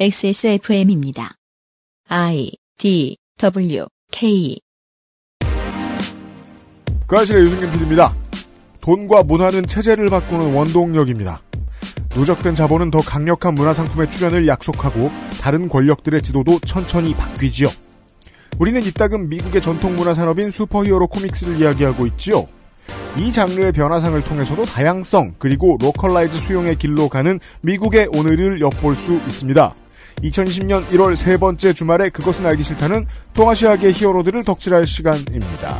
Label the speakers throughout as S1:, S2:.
S1: XSFM입니다. I D W K
S2: 그 아실의 유승균 PD입니다. 돈과 문화는 체제를 바꾸는 원동력입니다. 누적된 자본은 더 강력한 문화상품의 출현을 약속하고 다른 권력들의 지도도 천천히 바뀌지요. 우리는 이따금 미국의 전통 문화 산업인 슈퍼히어로 코믹스를 이야기하고 있지요. 이 장르의 변화상을 통해서도 다양성 그리고 로컬라이즈 수용의 길로 가는 미국의 오늘을 엿볼 수 있습니다. 2020년 1월 세 번째 주말에 그것은 알기 싫다는 동아시아계 히어로들을 덕질할 시간입니다.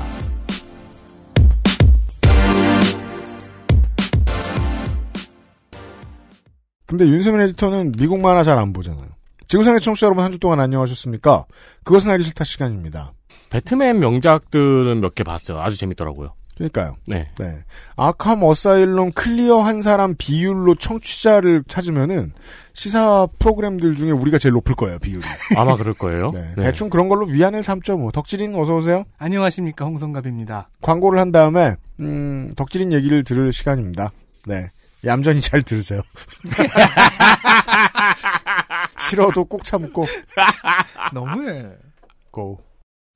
S2: 근데 윤세민 에디터는 미국 만화 잘 안 보잖아요. 지구상의 청취자 여러분 한 주 동안 안녕하셨습니까? 그것은 알기 싫다 시간입니다.
S3: 배트맨 명작들은 몇 개 봤어요. 아주 재밌더라고요. 그러니까요. 네.
S2: 네. 아캄 어사일론 클리어한 사람 비율로 청취자를 찾으면은 시사 프로그램들 중에 우리가 제일 높을 거예요, 비율이. 아마
S3: 그럴 거예요. 네. 네.
S2: 대충 그런 걸로 위안을 3.5. 뭐. 덕질인 어서
S4: 오세요. 안녕하십니까, 홍성갑입니다.
S2: 광고를 한 다음에 음, 덕질인 얘기를 들을 시간입니다. 네. 얌전히 잘 들으세요. 싫어도 꼭 참고. 너무해. 고.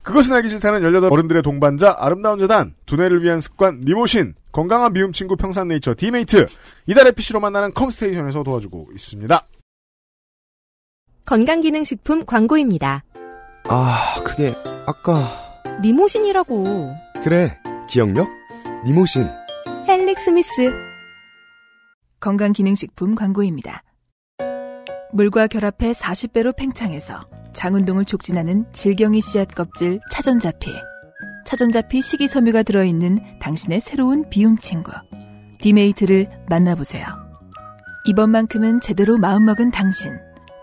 S2: 그것은 알기 싫다는 18 어른들의 동반자 아름다운 재단 두뇌를 위한 습관 니모신 건강한 미움 친구 평산네이처 디메이트 이달의 PC로 만나는 컴스테이션에서 도와주고 있습니다.
S1: 건강기능식품 광고입니다.
S2: 아 그게 아까
S1: 니모신이라고
S2: 그래 기억력 니모신
S1: 헬릭 스미스 건강기능식품 광고입니다. 물과 결합해 40배로 팽창해서 장운동을 촉진하는 질경이 씨앗 껍질 차전자피. 차전자피 식이섬유가 들어있는 당신의 새로운 비움 친구. 디메이트를 만나보세요. 이번만큼은 제대로 마음먹은 당신.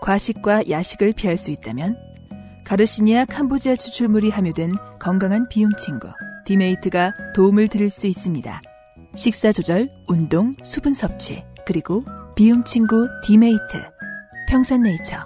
S1: 과식과 야식을 피할 수 있다면 가르시니아 캄보지아 추출물이 함유된 건강한 비움 친구 디메이트가 도움을 드릴 수 있습니다. 식사 조절, 운동, 수분 섭취, 그리고 비움 친구 디메이트. 평산네이처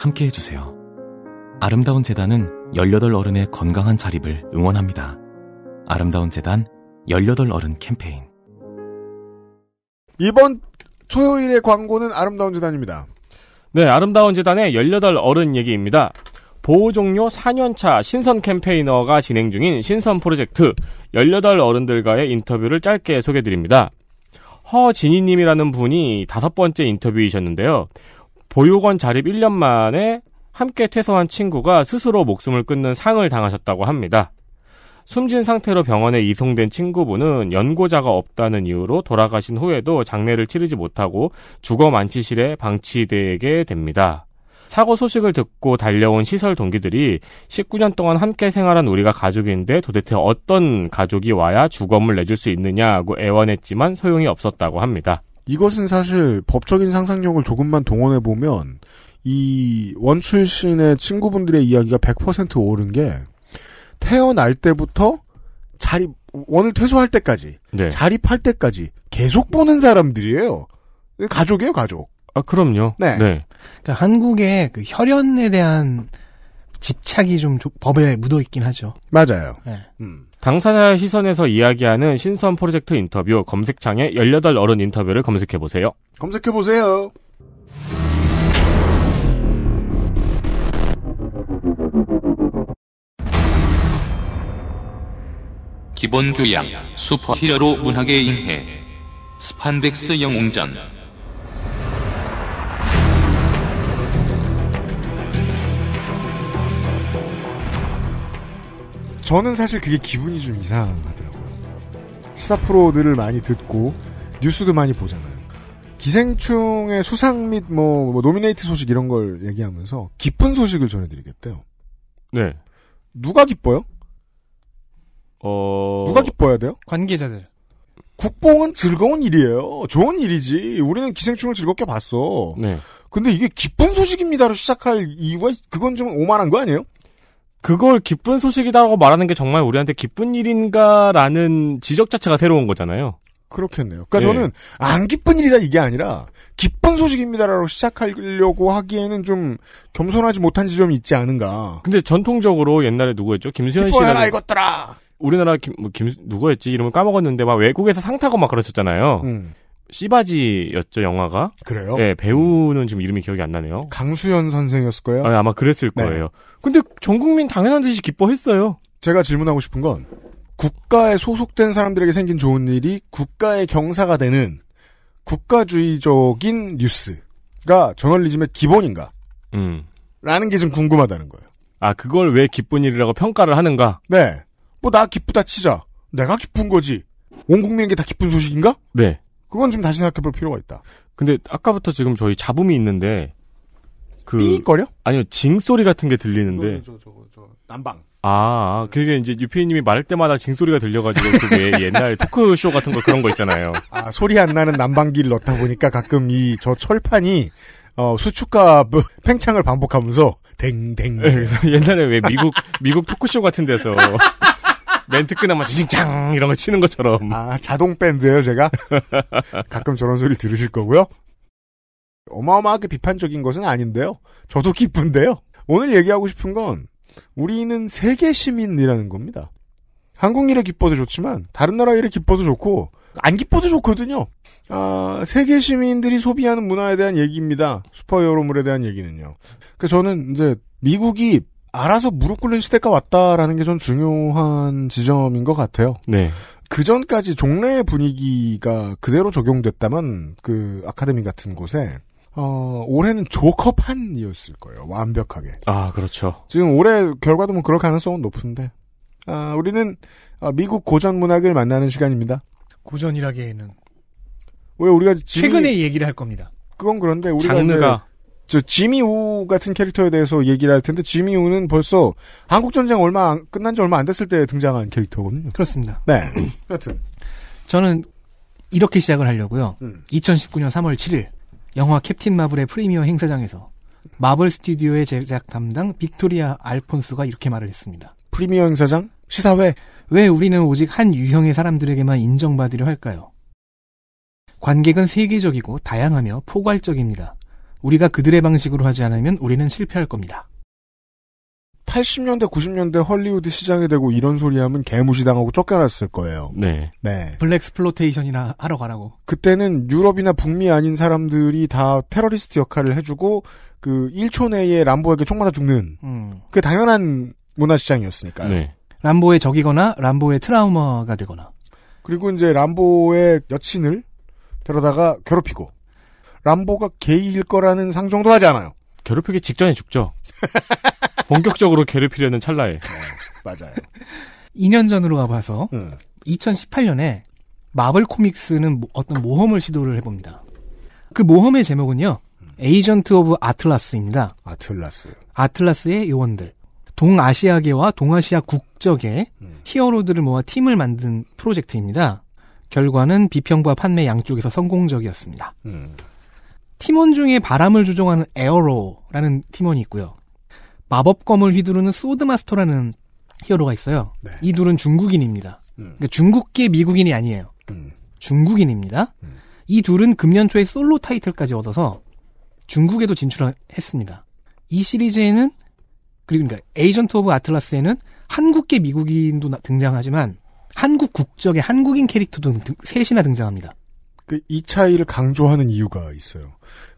S3: 함께 해주세요. 아름다운 재단은 18 어른의 건강한 자립을 응원합니다. 아름다운 재단 18 어른 캠페인.
S2: 이번 토요일의 광고는 아름다운 재단입니다.
S3: 네, 아름다운 재단의 18 어른 얘기입니다. 보호 종료 4년차 신선 캠페이너가 진행 중인 신선 프로젝트 18 어른들과의 인터뷰를 짧게 소개드립니다. 해 허진희님이라는 분이 다섯 번째 인터뷰이셨는데요. 보육원 자립 1년 만에 함께 퇴소한 친구가 스스로 목숨을 끊는 상을 당하셨다고 합니다. 숨진 상태로 병원에 이송된 친구분은 연고자가 없다는 이유로 돌아가신 후에도 장례를 치르지 못하고 주거 만취실에 방치되게 됩니다. 사고 소식을 듣고 달려온 시설 동기들이 19년 동안 함께 생활한 우리가 가족인데 도대체 어떤 가족이 와야 주검을 내줄 수 있느냐고 애원했지만 소용이 없었다고 합니다.
S2: 이것은 사실 법적인 상상력을 조금만 동원해 보면 이 원출신의 친구분들의 이야기가 100% 옳은 게 태어날 때부터 자립 원을 퇴소할 때까지 네. 자립할 때까지 계속 보는 사람들이에요. 가족이에요, 가족.
S3: 아 그럼요.
S4: 네. 네. 그러니까 한국의 그 혈연에 대한 집착이 좀 조, 법에 묻어 있긴 하죠. 맞아요. 네. 음.
S3: 당사자의 시선에서 이야기하는 신선 프로젝트 인터뷰 검색창에 18 어른 인터뷰를 검색해보세요.
S2: 검색해보세요.
S3: 기본 교양, 슈퍼히어로 문학의 인해, 스판덱스 영웅전.
S2: 저는 사실 그게 기분이 좀 이상하더라고요. 시사 프로들을 많이 듣고 뉴스도 많이 보잖아요. 기생충의 수상 및 뭐, 뭐 노미네이트 소식 이런 걸 얘기하면서 기쁜 소식을 전해드리겠대요. 네. 누가 기뻐요? 어... 누가 기뻐야 돼요?
S4: 관계자들.
S2: 국뽕은 즐거운 일이에요. 좋은 일이지. 우리는 기생충을 즐겁게 봤어. 네.
S3: 근데 이게 기쁜 소식입니다로 시작할 이유가 그건 좀 오만한 거 아니에요? 그걸 기쁜 소식이라고 다 말하는 게 정말 우리한테 기쁜 일인가라는 지적 자체가 새로운 거잖아요.
S2: 그렇겠네요. 그러니까 예. 저는
S3: 안 기쁜 일이다 이게 아니라 기쁜
S2: 소식입니다라고 시작하려고 하기에는 좀 겸손하지 못한 지점이 있지 않은가.
S3: 근데 전통적으로 옛날에 누구였죠? 김수현 씨가 기뻐해라 이것들아. 우리나라 김, 뭐 김, 누구였지 이름을 까먹었는데 막 외국에서 상 타고 막 그러셨잖아요. 음. 씨바지였죠 영화가. 그래요? 네 배우는 지금 이름이 기억이 안 나네요.
S2: 강수현 선생이었을 거예요. 아, 니
S3: 아마 그랬을 네. 거예요.
S2: 근데 전 국민 당연한 듯이 기뻐했어요. 제가 질문하고 싶은 건 국가에 소속된 사람들에게 생긴 좋은 일이 국가의 경사가 되는 국가주의적인 뉴스가 저널리즘의 기본인가? 음. 라는 게 좀 궁금하다는 거예요.
S3: 아, 그걸 왜 기쁜 일이라고 평가를 하는가?
S2: 네. 뭐, 나 기쁘다 치자. 내가 기쁜 거지.
S3: 온 국민에게 다 기쁜 소식인가? 네. 그건 좀 다시 생각해 볼 필요가 있다. 근데 아까부터 지금 저희 잡음이 있는데 그 삐거려? 아니요 징 소리 같은 게 들리는데 저, 저, 저, 난방. 아, 그게 이제 유피님이 말할 때마다 징소리가 들려가지고 그게 옛날 토크쇼 같은 거 그런 거 있잖아요.
S2: 아, 소리 안 나는 난방기를 넣다 보니까 가끔 이 저 철판이
S3: 어, 수축과 뭐, 팽창을 반복하면서 댕댕. 예, 그래서 옛날에 왜 미국 미국 토크쇼 같은 데서 멘트 끝나면 징짱 이런 거 치는 것처럼. 아 자동 밴드예요 제가. 가끔 저런 소리 들으실 거고요.
S2: 어마어마하게 비판적인 것은 아닌데요. 저도 기쁜데요. 오늘 얘기하고 싶은 건 우리는 세계 시민이라는 겁니다. 한국 일에 기뻐도 좋지만 다른 나라 일에 기뻐도 좋고 안 기뻐도 좋거든요. 아, 세계 시민들이 소비하는 문화에 대한 얘기입니다. 슈퍼여어물에 대한 얘기는요. 그 저는 이제 미국이 알아서 무릎 꿇는 시대가 왔다라는 게 전 중요한 지점인 것 같아요. 네. 그 전까지 종래의 분위기가 그대로 적용됐다면 그 아카데미 같은 곳에 어, 올해는 조커판이었을 거예요. 완벽하게.
S3: 아, 그렇죠.
S2: 지금 올해 결과도 뭐 그럴 가능성은 높은데. 아, 우리는 아, 미국 고전 문학을 만나는 시간입니다.
S4: 고전이라기에는 왜 우리가 지금 최근에 얘기를 할 겁니다. 그건 그런데 우리가 장르가
S2: 저 지미 우 같은 캐릭터에 대해서 얘기를 할 텐데 지미 우는 벌써 한국 전쟁 얼마 안, 끝난 지 얼마 안 됐을 때 등장한 캐릭터거든요. 그렇습니다. 네. 여튼
S4: 저는 이렇게 시작을 하려고요. 음. 2019년 3월 7일 영화 캡틴 마블의 프리미어 행사장에서 마블 스튜디오의 제작 담당 빅토리아 알폰스가 이렇게 말을 했습니다. 프리미어 행사장 시사회 왜 우리는 오직 한 유형의 사람들에게만 인정받으려 할까요? 관객은 세계적이고 다양하며 포괄적입니다. 우리가 그들의 방식으로 하지 않으면 우리는 실패할 겁니다. 80년대,
S2: 90년대 헐리우드 시장이 되고 이런 소리 하면 개무시당하고 쫓겨났을 거예요. 네. 네.
S4: 블랙스플로테이션이나 하러 가라고.
S2: 그때는 유럽이나 북미 아닌 사람들이 다 테러리스트 역할을 해주고, 그 1초 내에 람보에게 총 맞아 죽는, 음. 그 당연한 문화시장이었으니까요. 네.
S4: 람보의 적이거나, 람보의 트라우마가 되거나. 그리고
S2: 이제 람보의 여친을 데려다가 괴롭히고, 람보가 게이일
S4: 거라는 상정도
S3: 하지 않아요. 괴롭히기 직전에 죽죠. 본격적으로 괴롭히려는 찰나에. 어, 맞아요.
S4: 2년 전으로 가봐서 음. 2018년에 마블 코믹스는 어떤 모험을 시도를 해봅니다. 그 모험의 제목은요. 에이전트 오브 아틀라스입니다. 아틀라스. 아틀라스의 요원들. 동아시아계와 동아시아 국적의 음. 히어로들을 모아 팀을 만든 프로젝트입니다. 결과는 비평과 판매 양쪽에서 성공적이었습니다. 음. 팀원 중에 바람을 조종하는 에어로라는 팀원이 있고요. 마법검을 휘두르는 소드마스터라는 히어로가 있어요. 네. 이 둘은 중국인입니다. 음. 그러니까 중국계 미국인이 아니에요. 음. 중국인입니다. 음. 이 둘은 금년 초에 솔로 타이틀까지 얻어서 중국에도 진출했습니다. 이 시리즈에는 그리고 그러니까 에이전트 오브 아틀라스에는 한국계 미국인도 등장하지만 한국 국적의 한국인 캐릭터도 등, 셋이나 등장합니다. 그이 차이를 강조하는 이유가 있어요.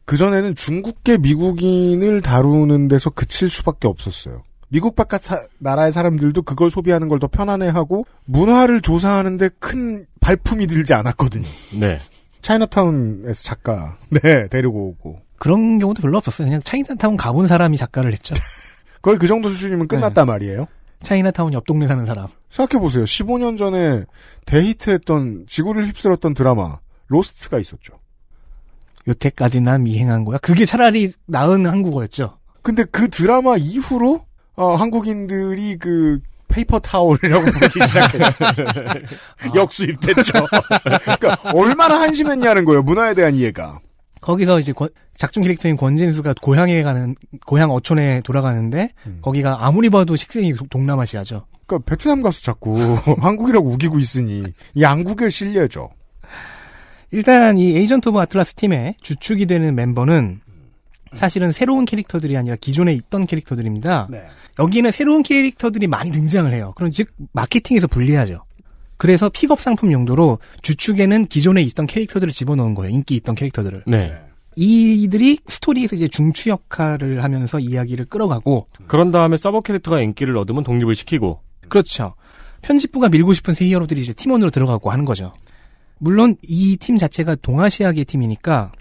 S2: 그전에는 중국계 미국인을 다루는 데서 그칠 수밖에 없었어요. 미국 바깥 사, 나라의 사람들도 그걸 소비하는 걸 더 편안해하고 문화를 조사하는데 큰
S4: 발품이 들지 않았거든요. 네. 차이나타운에서 작가 네 데리고 오고 그런 경우도 별로 없었어요. 그냥 차이나타운 가본 사람이 작가를 했죠. 거의 그 정도 수준이면 네. 끝났단 네. 말이에요. 차이나타운 옆 동네 사는 사람. 생각해보세요. 15년 전에 대히트했던
S2: 지구를 휩쓸었던 드라마 로스트가 있었죠. 여태까지 난 미행한 거야. 그게 차라리 나은 한국어였죠. 근데 그 드라마 이후로 어, 한국인들이 그 페이퍼 타올이라고 부르기 시작해요. 아. 역수입됐죠. 그러니까 얼마나 한심했냐는
S4: 거예요. 문화에 대한 이해가. 거기서 이제 작중 캐릭터인 권진수가 고향에 가는 고향 어촌에 돌아가는데 음. 거기가 아무리 봐도 식생이 동남아시아죠. 그러니까 베트남 가서 자꾸 한국이라고 우기고 있으니 양국의 신뢰죠. 일단 이 에이전트 오브 아틀라스 팀의 주축이 되는 멤버는 사실은 새로운 캐릭터들이 아니라 기존에 있던 캐릭터들입니다. 네. 여기는 새로운 캐릭터들이 많이 등장을 해요. 그럼 즉 마케팅에서 불리하죠. 그래서 픽업 상품 용도로 주축에는 기존에 있던 캐릭터들을 집어넣은 거예요. 인기 있던 캐릭터들을. 네. 이들이 스토리에서 이제 중추 역할을 하면서 이야기를 끌어가고
S3: 그런 다음에 서버 캐릭터가
S4: 인기를 얻으면 독립을 시키고 그렇죠. 편집부가 밀고 싶은 세 히어로들이 이제 팀원으로 들어가고 하는 거죠. 물론 이 팀 자체가 동아시아계 팀이니까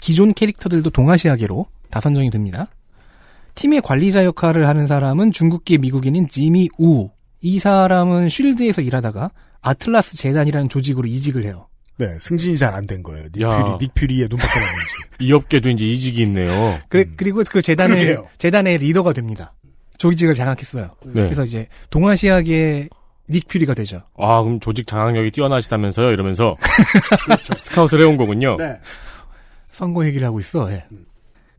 S4: 기존 캐릭터들도 동아시아계로 다 선정이 됩니다. 팀의 관리자 역할을 하는 사람은 중국계 미국인인 지미 우. 이 사람은 쉴드에서 일하다가 아틀라스 재단이라는 조직으로 이직을 해요. 네, 승진이 잘 안 된 거예요. 닉 퓨리, 닉 퓨리의 눈밖에 나는지.
S3: 이 업계도 이제 이직이 있네요.
S4: 그래, 음. 그리고 그 재단의, 재단의 리더가 됩니다. 조직을 장악했어요. 네. 그래서 이제 동아시아계 닉 퓨리가 되죠.
S3: 아 그럼 조직 장악력이 뛰어나시다면서요? 이러면서 그렇죠. 스카웃을 해온 거군요. 네.
S4: 선거 얘기를 하고 있어. 예.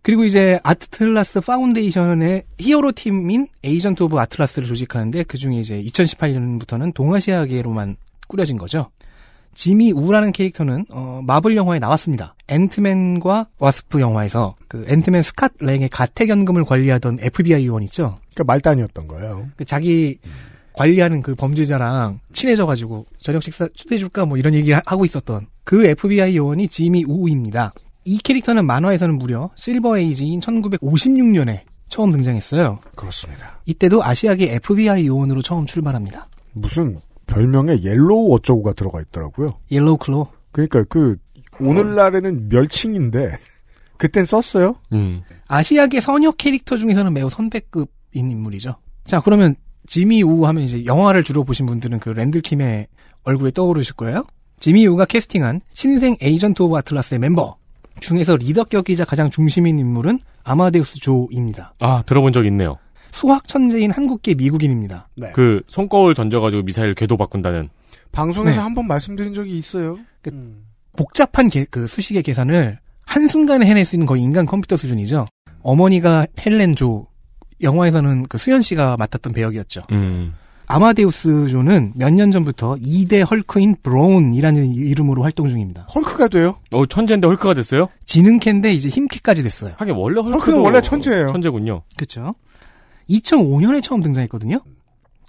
S4: 그리고 이제 아틀라스 파운데이션의 히어로 팀인 에이전트 오브 아틀라스를 조직하는데 그 중에 이제 2018년부터는 동아시아계로만 꾸려진 거죠. 지미 우라는 캐릭터는 어, 마블 영화에 나왔습니다. 앤트맨과 와스프 영화에서 그 앤트맨 스캇 랭의 가택 연금을 관리하던 FBI 요원 있죠. 그러니까 말단이었던 거예요. 그 자기 음. 관리하는 그 범죄자랑 친해져가지고 저녁 식사 초대해줄까 뭐 이런 얘기를 하고 있었던 그 FBI 요원이 지미 우우입니다. 이 캐릭터는 만화에서는 무려 실버 에이지인 1956년에 처음 등장했어요. 그렇습니다. 이때도 아시아계 FBI 요원으로 처음 출발합니다. 무슨
S2: 별명에 옐로우 어쩌고가 들어가
S4: 있더라고요. 옐로우 클로. 그러니까 그 오늘날에는 멸칭인데 그땐 썼어요. 음. 아시아계 선역 캐릭터 중에서는 매우 선배급인 인물이죠. 자 그러면 지미 우 하면 이제 영화를 주로 보신 분들은 그 랜들 킴의 얼굴에 떠오르실 거예요. 지미 우가 캐스팅한 신생 에이전트 오브 아틀라스의 멤버 중에서 리더격이자 가장 중심인 인물은 아마데우스 조입니다.
S3: 아 들어본 적 있네요.
S4: 수학 천재인 한국계 미국인입니다. 네.
S3: 그 손거울 던져가지고 미사일 궤도 바꾼다는 방송에서
S4: 네. 한번 말씀드린 적이 있어요. 그 음. 복잡한 게, 그 수식의 계산을 한순간에 해낼 수 있는 거의 인간 컴퓨터 수준이죠. 어머니가 헬렌 조, 영화에서는 그 수현 씨가 맡았던 배역이었죠. 음. 아마데우스 존은 몇 년 전부터 2대 헐크인 브로운이라는 이름으로 활동 중입니다. 헐크가 돼요? 어, 천재인데 헐크가 됐어요? 지능캔데 이제 힘키까지 됐어요. 하긴 원래 헐크 는 원래 천재예요. 천재군요. 그렇죠. 2005년에 처음 등장했거든요.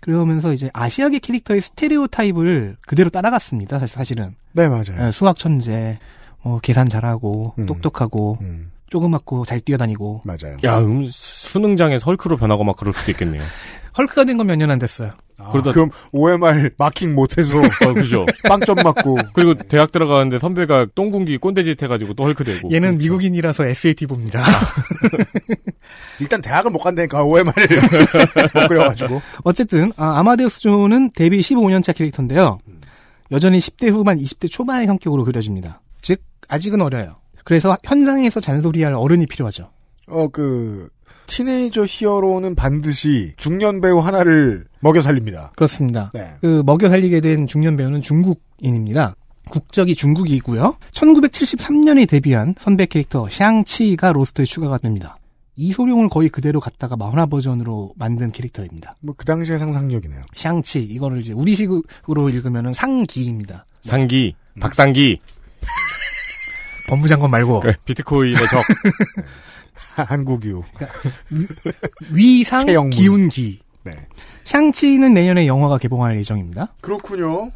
S4: 그러면서 이제 아시아계 캐릭터의 스테레오 타입을 그대로 따라갔습니다. 사실은. 네, 맞아요. 예, 수학 천재, 뭐 계산 잘하고 음. 똑똑하고 음. 조그맣고 잘 뛰어다니고. 맞아요. 야,
S3: 음, 수능장에 헐크로 변하고 막 그럴 수도 있겠네요.
S4: 헐크가 된 건 몇 년 안 됐어요. 아, 그러다 그럼 OMR 마킹 못해서 어, 그죠 빵점 맞고
S3: 그리고 대학 들어가는데 선배가 똥군기 꼰대짓 해가지고 또 헐크 되고 얘는
S4: 그렇죠. 미국인이라서 SAT 봅니다
S2: 일단 대학을 못 간다니까 OMR을 못
S4: 그려가지고 어쨌든 아, 마데우스 조는 데뷔 15년차 캐릭터인데요 여전히 10대 후반 20대 초반의 성격으로 그려집니다 즉 아직은 어려요 그래서 현장에서 잔소리할 어른이 필요하죠. 어, 그, 티네이저 히어로는 반드시 중년 배우 하나를 먹여 살립니다. 그렇습니다. 네. 그 먹여 살리게 된 중년 배우는 중국인입니다. 국적이 중국이고요. 1973년에 데뷔한 선배 캐릭터 샹치가 로스터에 추가가 됩니다. 이소룡을 거의 그대로 갖다가 만화 버전으로 만든 캐릭터입니다. 뭐 그 당시의 상상력이네요. 샹치 이거를 이제 우리식으로 읽으면 상기입니다.
S3: 상기, 박상기. 법무장관 말고. 그 비트코인의 적.
S4: 네. 한국유. 그러니까 위상 기운기. 네. 샹치는 내년에 영화가 개봉할 예정입니다.
S2: 그렇군요.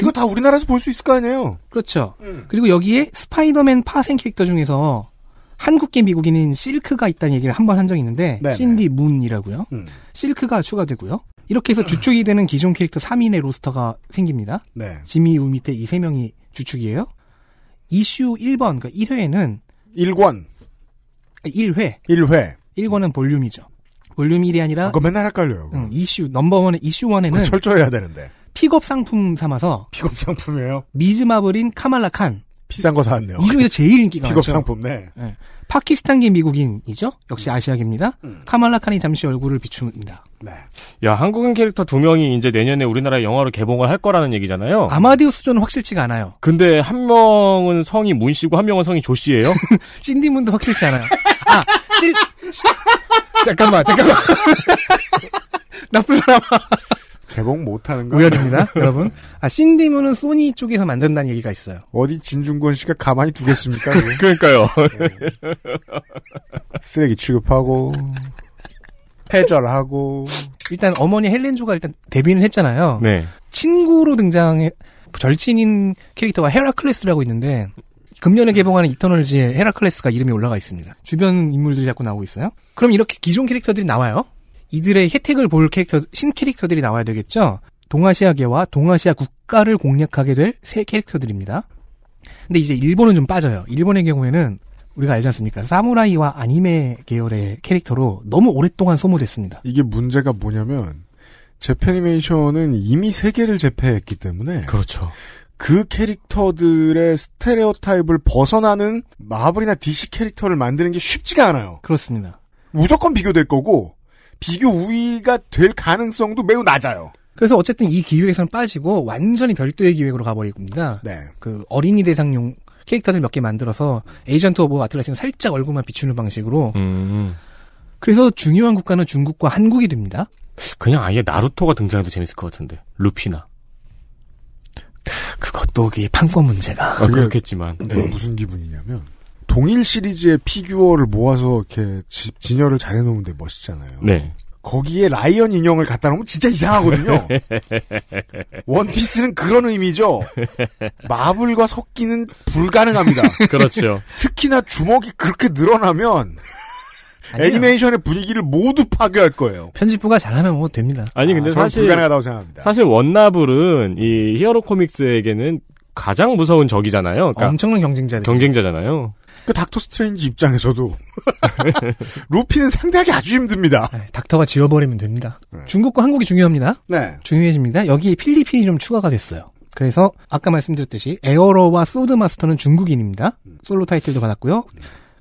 S4: 이거 그, 다 우리나라에서 볼 수 있을 거 아니에요? 그렇죠. 음. 그리고 여기에 스파이더맨 파생 캐릭터 중에서 한국계 미국인인 실크가 있다는 얘기를 한 번한 한 적이 있는데 네네. 신디 문이라고요. 음. 실크가 추가되고요. 이렇게 해서 음. 주축이 되는 기존 캐릭터 3인의 로스터가 생깁니다. 네. 지미, 우 밑에 이 세 명이 주축이에요. 이슈 1번, 그 그러니까 1회는 에 1권. 1회. 1회. 1권은 볼륨이죠. 볼륨 1이 아니라 아, 그거 맨날 헷갈려요. 응, 이슈 넘버원에 이슈 1에는 철저해야 되는데. 픽업 상품 삼아서 픽업 상품이에요? 미즈마블인 카말라 칸 비싼 거 사왔네요. 이 중에서 제일 인기가 픽업 많죠. 상품 네. 네. 파키스탄계 미국인이죠. 역시 음. 아시아계입니다. 음. 카말라 칸이 잠시 얼굴을 비춥니다. 네.
S3: 야 한국인 캐릭터 두 명이 이제 내년에 우리나라 영화로 개봉을 할 거라는 얘기잖아요. 아마디오수준은 확실치가 않아요. 근데 한 명은 성이 문 씨고 한 명은 성이 조 씨예요. 찐디 문도 확실치 않아요. 아, 실...
S4: 잠깐만, 잠깐만.
S2: 나쁜 사람아. 개봉 못하는 거 우연입니다, 여러분.
S4: 아 신디문은 소니 쪽에서 만든다는 얘기가 있어요.
S2: 어디 진중권 씨가 가만히 두겠습니까? 그, 그러니까요.
S3: 예.
S4: 쓰레기 취급하고 해절하고 일단 어머니 헬렌조가 일단 데뷔는 했잖아요. 네. 친구로 등장해 절친인 캐릭터가 헤라클레스라고 있는데 금년에 개봉하는 이터널즈에 헤라클레스가 이름이 올라가 있습니다. 주변 인물들이 자꾸 나오고 있어요. 그럼 이렇게 기존 캐릭터들이 나와요. 이들의 혜택을 볼 캐릭터, 신 캐릭터들이 나와야 되겠죠? 동아시아계와 동아시아 국가를 공략하게 될 새 캐릭터들입니다. 근데 이제 일본은 좀 빠져요. 일본의 경우에는 우리가 알지 않습니까? 사무라이와 아님의 계열의 캐릭터로 너무 오랫동안 소모됐습니다. 이게 문제가
S2: 뭐냐면 재패니메이션은 이미 세계를 재패했기 때문에 그렇죠. 그 캐릭터들의 스테레오타입을 벗어나는 마블이나 DC 캐릭터를 만드는 게 쉽지가 않아요. 그렇습니다. 무조건 비교될 거고 비교 우위가 될
S4: 가능성도
S2: 매우 낮아요.
S4: 그래서 어쨌든 이 기획에서는 빠지고 완전히 별도의 기획으로 가버릴 겁니다. 네. 그 어린이 대상용 캐릭터들 몇 개 만들어서 에이전트 오브 아틀라스는 살짝 얼굴만 비추는 방식으로. 음. 그래서 중요한 국가는 중국과 한국이 됩니다.
S3: 그냥 아예 나루토가 등장해도 재밌을 것 같은데 루피나. 그것도 그 판권 문제가. 아, 그렇겠지만 네. 무슨
S2: 기분이냐면
S3: 동일 시리즈의
S2: 피규어를 모아서 이렇게 지, 진열을 잘 해놓은데 멋있잖아요. 네. 거기에 라이언 인형을 갖다 놓으면 진짜 이상하거든요. 원피스는 그런 의미죠. 마블과 섞기는 불가능합니다. 그렇죠. 특히나 주먹이 그렇게 늘어나면 애니메이션의 분위기를 모두 파괴할 거예요. 편집부가 잘하면 뭐 됩니다. 아니 근데 아, 사실 불가능하다고 생각합니다.
S3: 사실 원나블은 이 히어로 코믹스에게는 가장 무서운 적이잖아요. 그러니까 엄청난 경쟁자 경쟁자잖아요.
S2: 그 닥터 스트레인지 입장에서도
S4: 루피는 상대하기 아주 힘듭니다. 네, 닥터가 지워버리면 됩니다. 네. 중국과 한국이 중요합니다. 네. 중요해집니다. 여기에 필리핀이 좀 추가가 됐어요. 그래서 아까 말씀드렸듯이 에어로와 소드마스터는 중국인입니다. 솔로 타이틀도 받았고요.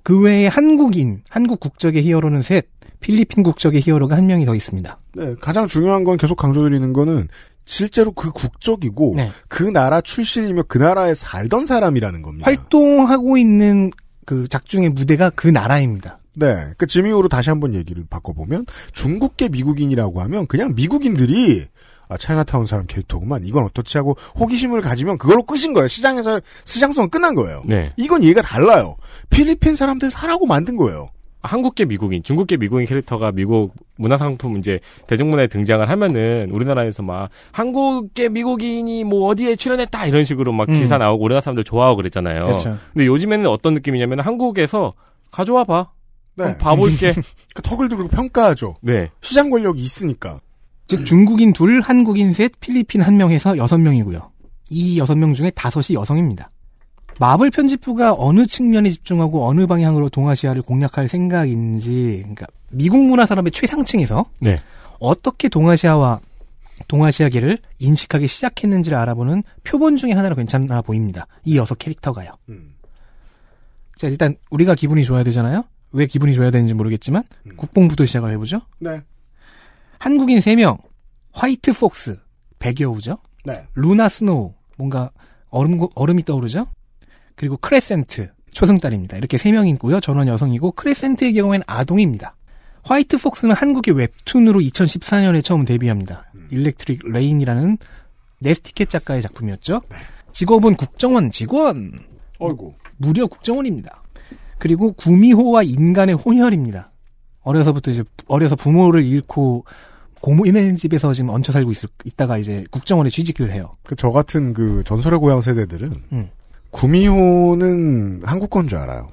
S4: 그 외에 한국인, 한국 국적의 히어로는 셋, 필리핀 국적의 히어로가 한 명이 더 있습니다. 네, 가장 중요한 건 계속 강조드리는 거는 실제로 그 국적이고 네. 그 나라 출신이며
S2: 그 나라에 살던 사람이라는 겁니다. 활동하고 있는 그 작중의 무대가 그 나라입니다. 네. 그 지미우로 다시 한 번 얘기를 바꿔보면 중국계 미국인이라고 하면 그냥 미국인들이 아, 차이나타운 사람 캐릭터구만. 이건 어떻지 하고 호기심을 가지면 그걸로
S3: 끝인 거예요. 시장에서 시장성 끝난 거예요. 네. 이건 얘가 달라요. 필리핀 사람들 사라고 만든 거예요. 한국계 미국인, 중국계 미국인 캐릭터가 미국 문화상품 이제 대중문화에 등장을 하면은 우리나라에서 막 한국계 미국인이 뭐 어디에 출연했다 이런 식으로 막 음. 기사 나오고 우리나라 사람들 좋아하고 그랬잖아요. 그렇 근데 요즘에는 어떤 느낌이냐면 한국에서 가져와 봐.
S2: 네. 봐볼게. 그 턱을 들고
S4: 평가하죠.
S2: 네. 시장 권력이 있으니까.
S4: 즉 중국인 둘, 한국인 셋, 필리핀 한 명에서 여섯 명이고요. 이 여섯 명 중에 다섯이 여성입니다. 마블 편집부가 어느 측면에 집중하고 어느 방향으로 동아시아를 공략할 생각인지, 그러니까 미국 문화 사람의 최상층에서 네. 어떻게 동아시아와 동아시아계를 인식하기 시작했는지를 알아보는 표본 중에 하나로 괜찮아 보입니다. 이 여섯 캐릭터가요. 음. 자, 일단 우리가 기분이 좋아야 되잖아요. 왜 기분이 좋아야 되는지 모르겠지만 음. 국뽕부터 시작을 해보죠. 네. 한국인 3명, 화이트 폭스, 백여우죠. 네. 루나 스노우, 뭔가 얼음, 얼음이 떠오르죠. 그리고 크레센트 초승달입니다. 이렇게 세 명이고요. 전원 여성이고 크레센트의 경우에는 아동입니다. 화이트 폭스는 한국의 웹툰으로 2014년에 처음 데뷔합니다. 음. 일렉트릭 레인이라는 네스티켓 작가의 작품이었죠. 네. 직업은 국정원 직원. 어이고. 무려 국정원입니다. 그리고 구미호와 인간의 혼혈입니다. 어려서부터 이제 어려서 부모를 잃고 고모이네 집에서 지금 얹혀 살고 있을, 있다가 이제 국정원에 취직을 해요. 그저 같은 그 전설의 고향
S2: 세대들은 음. 구미호는 한국 건 줄 알아요.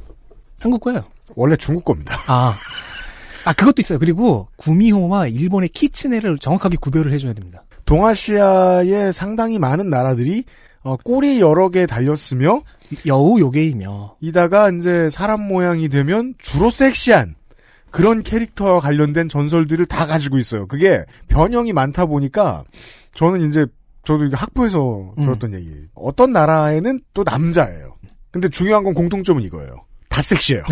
S2: 한국 거예요. 원래 중국 겁니다. 아. 아, 그것도 있어요. 그리고 구미호와 일본의 키츠네를 정확하게 구별을 해줘야 됩니다. 동아시아의 상당히 많은 나라들이 어, 꼬리 여러 개 달렸으며 여우 요괴이며 이다가 이제 사람 모양이 되면 주로 섹시한 그런 캐릭터와 관련된 전설들을 다 가지고 있어요. 그게 변형이 많다 보니까 저는 이제 저도 이게 학부에서 음. 들었던 음. 얘기. 어떤 나라에는 또 남자예요. 근데 중요한 건 공통점은 이거예요. 다 섹시해요.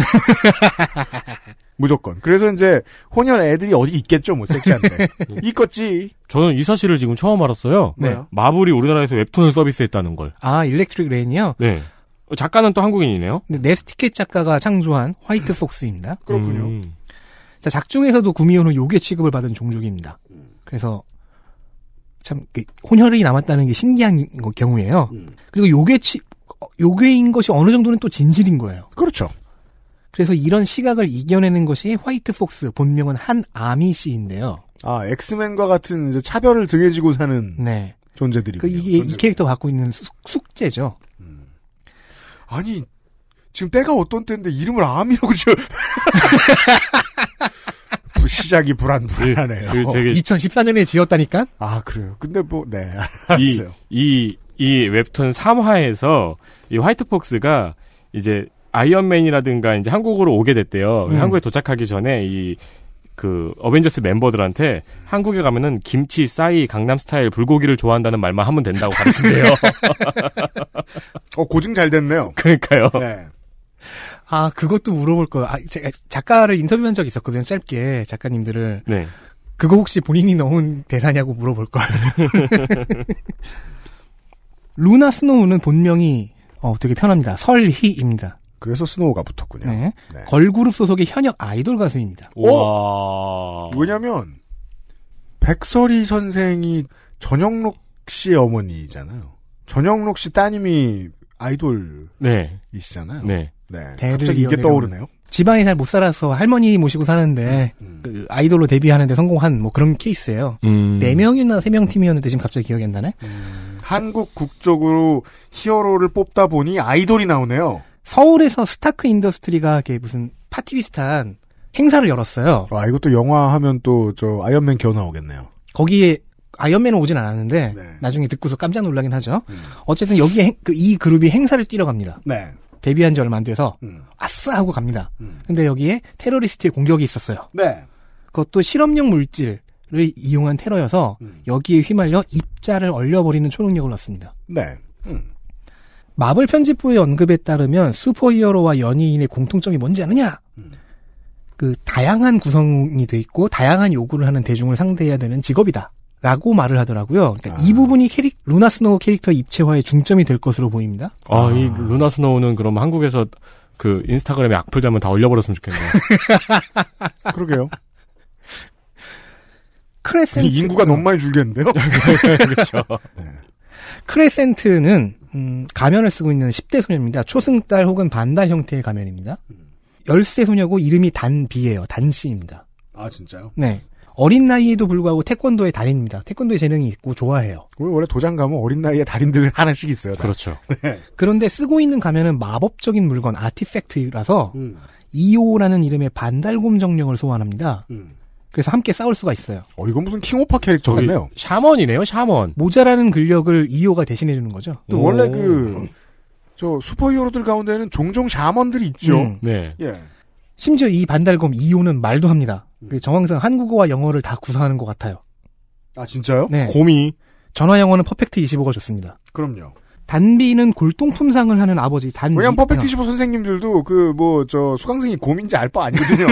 S3: 무조건. 그래서 이제 혼혈 애들이 어디 있겠죠, 뭐 섹시한데.
S4: 있겠지.
S3: 저는 이 사실을 지금 처음 알았어요. 네. 마블이 우리나라에서 웹툰을 서비스했다는 걸. 아,
S4: 일렉트릭 레인이요? 네. 작가는 또 한국인이네요. 네, 네, 네스티켓 작가가 창조한 화이트 폭스입니다. 그렇군요. 음. 자, 작중에서도 구미호는 요괴 취급을 받은 종족입니다. 그래서 참 그 혼혈이 남았다는 게 신기한 경우예요. 음. 그리고 요괴 치, 어, 요괴인 것이 어느 정도는 또 진실인 거예요. 그렇죠. 그래서 이런 시각을 이겨내는 것이 화이트 폭스 본명은 한 아미 씨인데요. 아 엑스맨과 같은 차별을 등해지고 사는 네. 존재들이 그 이게 존재들이. 그렇죠. 캐릭터 갖고 있는 숙,
S2: 제죠 음. 아니 지금 때가 어떤 때인데 이름을 아미라고 지어. 그 시작이 불안불안해요. 그, 되게... 2014년에
S4: 지었다니까? 아, 그래요. 근데 뭐, 네.
S3: 알았어요. 이, 이, 이 웹툰 3화에서 이 화이트폭스가 이제 아이언맨이라든가 이제 한국으로 오게 됐대요. 음. 한국에 도착하기 전에 이, 그 어벤져스 멤버들한테 한국에 가면은 김치, 싸이, 강남스타일, 불고기를 좋아한다는 말만 하면 된다고 가르친대요. 어 고증 잘 됐네요. 그러니까요. 네.
S4: 아, 그것도 물어볼 거예요. 아, 제가 작가를 인터뷰한 적이 있었거든요, 짧게. 작가님들을. 네. 그거 혹시 본인이 넣은 대사냐고 물어볼 걸. 루나 스노우는 본명이 어, 되게 편합니다. 설희입니다. 그래서 스노우가 붙었군요. 네. 네. 걸그룹 소속의 현역 아이돌 가수입니다. 오.
S2: 어? 왜냐면 백설이 선생이 전영록 씨의 어머니잖아요. 전영록 씨
S4: 따님이 아이돌이시잖아요.
S2: 네. 네. 갑자기 이게 떠오르네요.
S4: 지방에 잘 못 살아서 할머니 모시고 사는데 음, 음. 그 아이돌로 데뷔하는데 성공한 뭐 그런 케이스예요. 음. 네 명이나 세 명 팀이었는데 지금 갑자기 기억이 안 나네. 음, 한국 국적으로 히어로를 뽑다 보니 아이돌이 나오네요. 서울에서 스타크 인더스트리가 이게 무슨 파티 비슷한 행사를 열었어요. 아, 이것도 영화 하면 또 저 아이언맨 겨우 나오겠네요. 거기에 아이언맨은 오진 않았는데 네. 나중에 듣고서 깜짝 놀라긴 하죠. 음. 어쨌든 여기에 그이 그룹이 행사를 뛰러 갑니다. 네. 데뷔한 지 얼마 안 돼서 음. 아싸 하고 갑니다. 음. 근데 여기에 테러리스트의 공격이 있었어요. 네. 그것도 실험용 물질을 이용한 테러여서 음. 여기에 휘말려 입자를 얼려버리는 초능력을 얻습니다. 네. 음. 마블 편집부의 언급에 따르면 슈퍼히어로와 연예인의 공통점이 뭔지 아느냐? 음. 그 다양한 구성이 돼 있고 다양한 요구를 하는 대중을 상대해야 되는 직업이다. 라고 말을 하더라고요. 그러니까 아. 이 부분이 캐릭, 루나 스노우 캐릭터 입체화의 중점이 될 것으로 보입니다.
S3: 아, 아. 이 루나 스노우는 그럼 한국에서 그 인스타그램에 악플 달면 다 올려버렸으면
S4: 좋겠네요. 그러게요. 크레센트. 인구가 너무 많이 줄겠는데요? 그렇죠. 네. 크레센트는, 음, 가면을 쓰고 있는 10대 소녀입니다. 초승달 혹은 반달 형태의 가면입니다. 1 음. 0세 소녀고 이름이 단비예요. 단씨입니다. 아, 진짜요? 네. 어린 나이에도 불구하고 태권도의 달인입니다. 태권도의 재능이 있고 좋아해요. 원래 도장 가면 어린 나이에 달인들 하나씩 있어요. 다. 그렇죠. 네. 그런데 쓰고 있는 가면은 마법적인 물건 아티팩트라서 음. 이오라는 이름의 반달곰 정령을 소환합니다. 음. 그래서 함께 싸울 수가 있어요. 어, 이건 무슨 킹오파 캐릭터 같네요. 그 샤먼이네요, 샤먼. 모자라는 근력을 이오가 대신해주는 거죠. 또 원래 그, 저, 슈퍼히어로들 가운데는 종종 샤먼들이 있죠. 음. 네. 예. 심지어 이 반달곰 이오는 말도 합니다. 그 정황상 한국어와 영어를 다 구사하는 것 같아요. 아 진짜요? 네. 곰이 전화 영어는 퍼펙트 25가 좋습니다. 그럼요. 단비는 골동품상을 하는 아버지 단비. 왜냐면 퍼펙트 25 어.
S2: 선생님들도 그 뭐 저 수강생이 곰인지 알 바 아니거든요.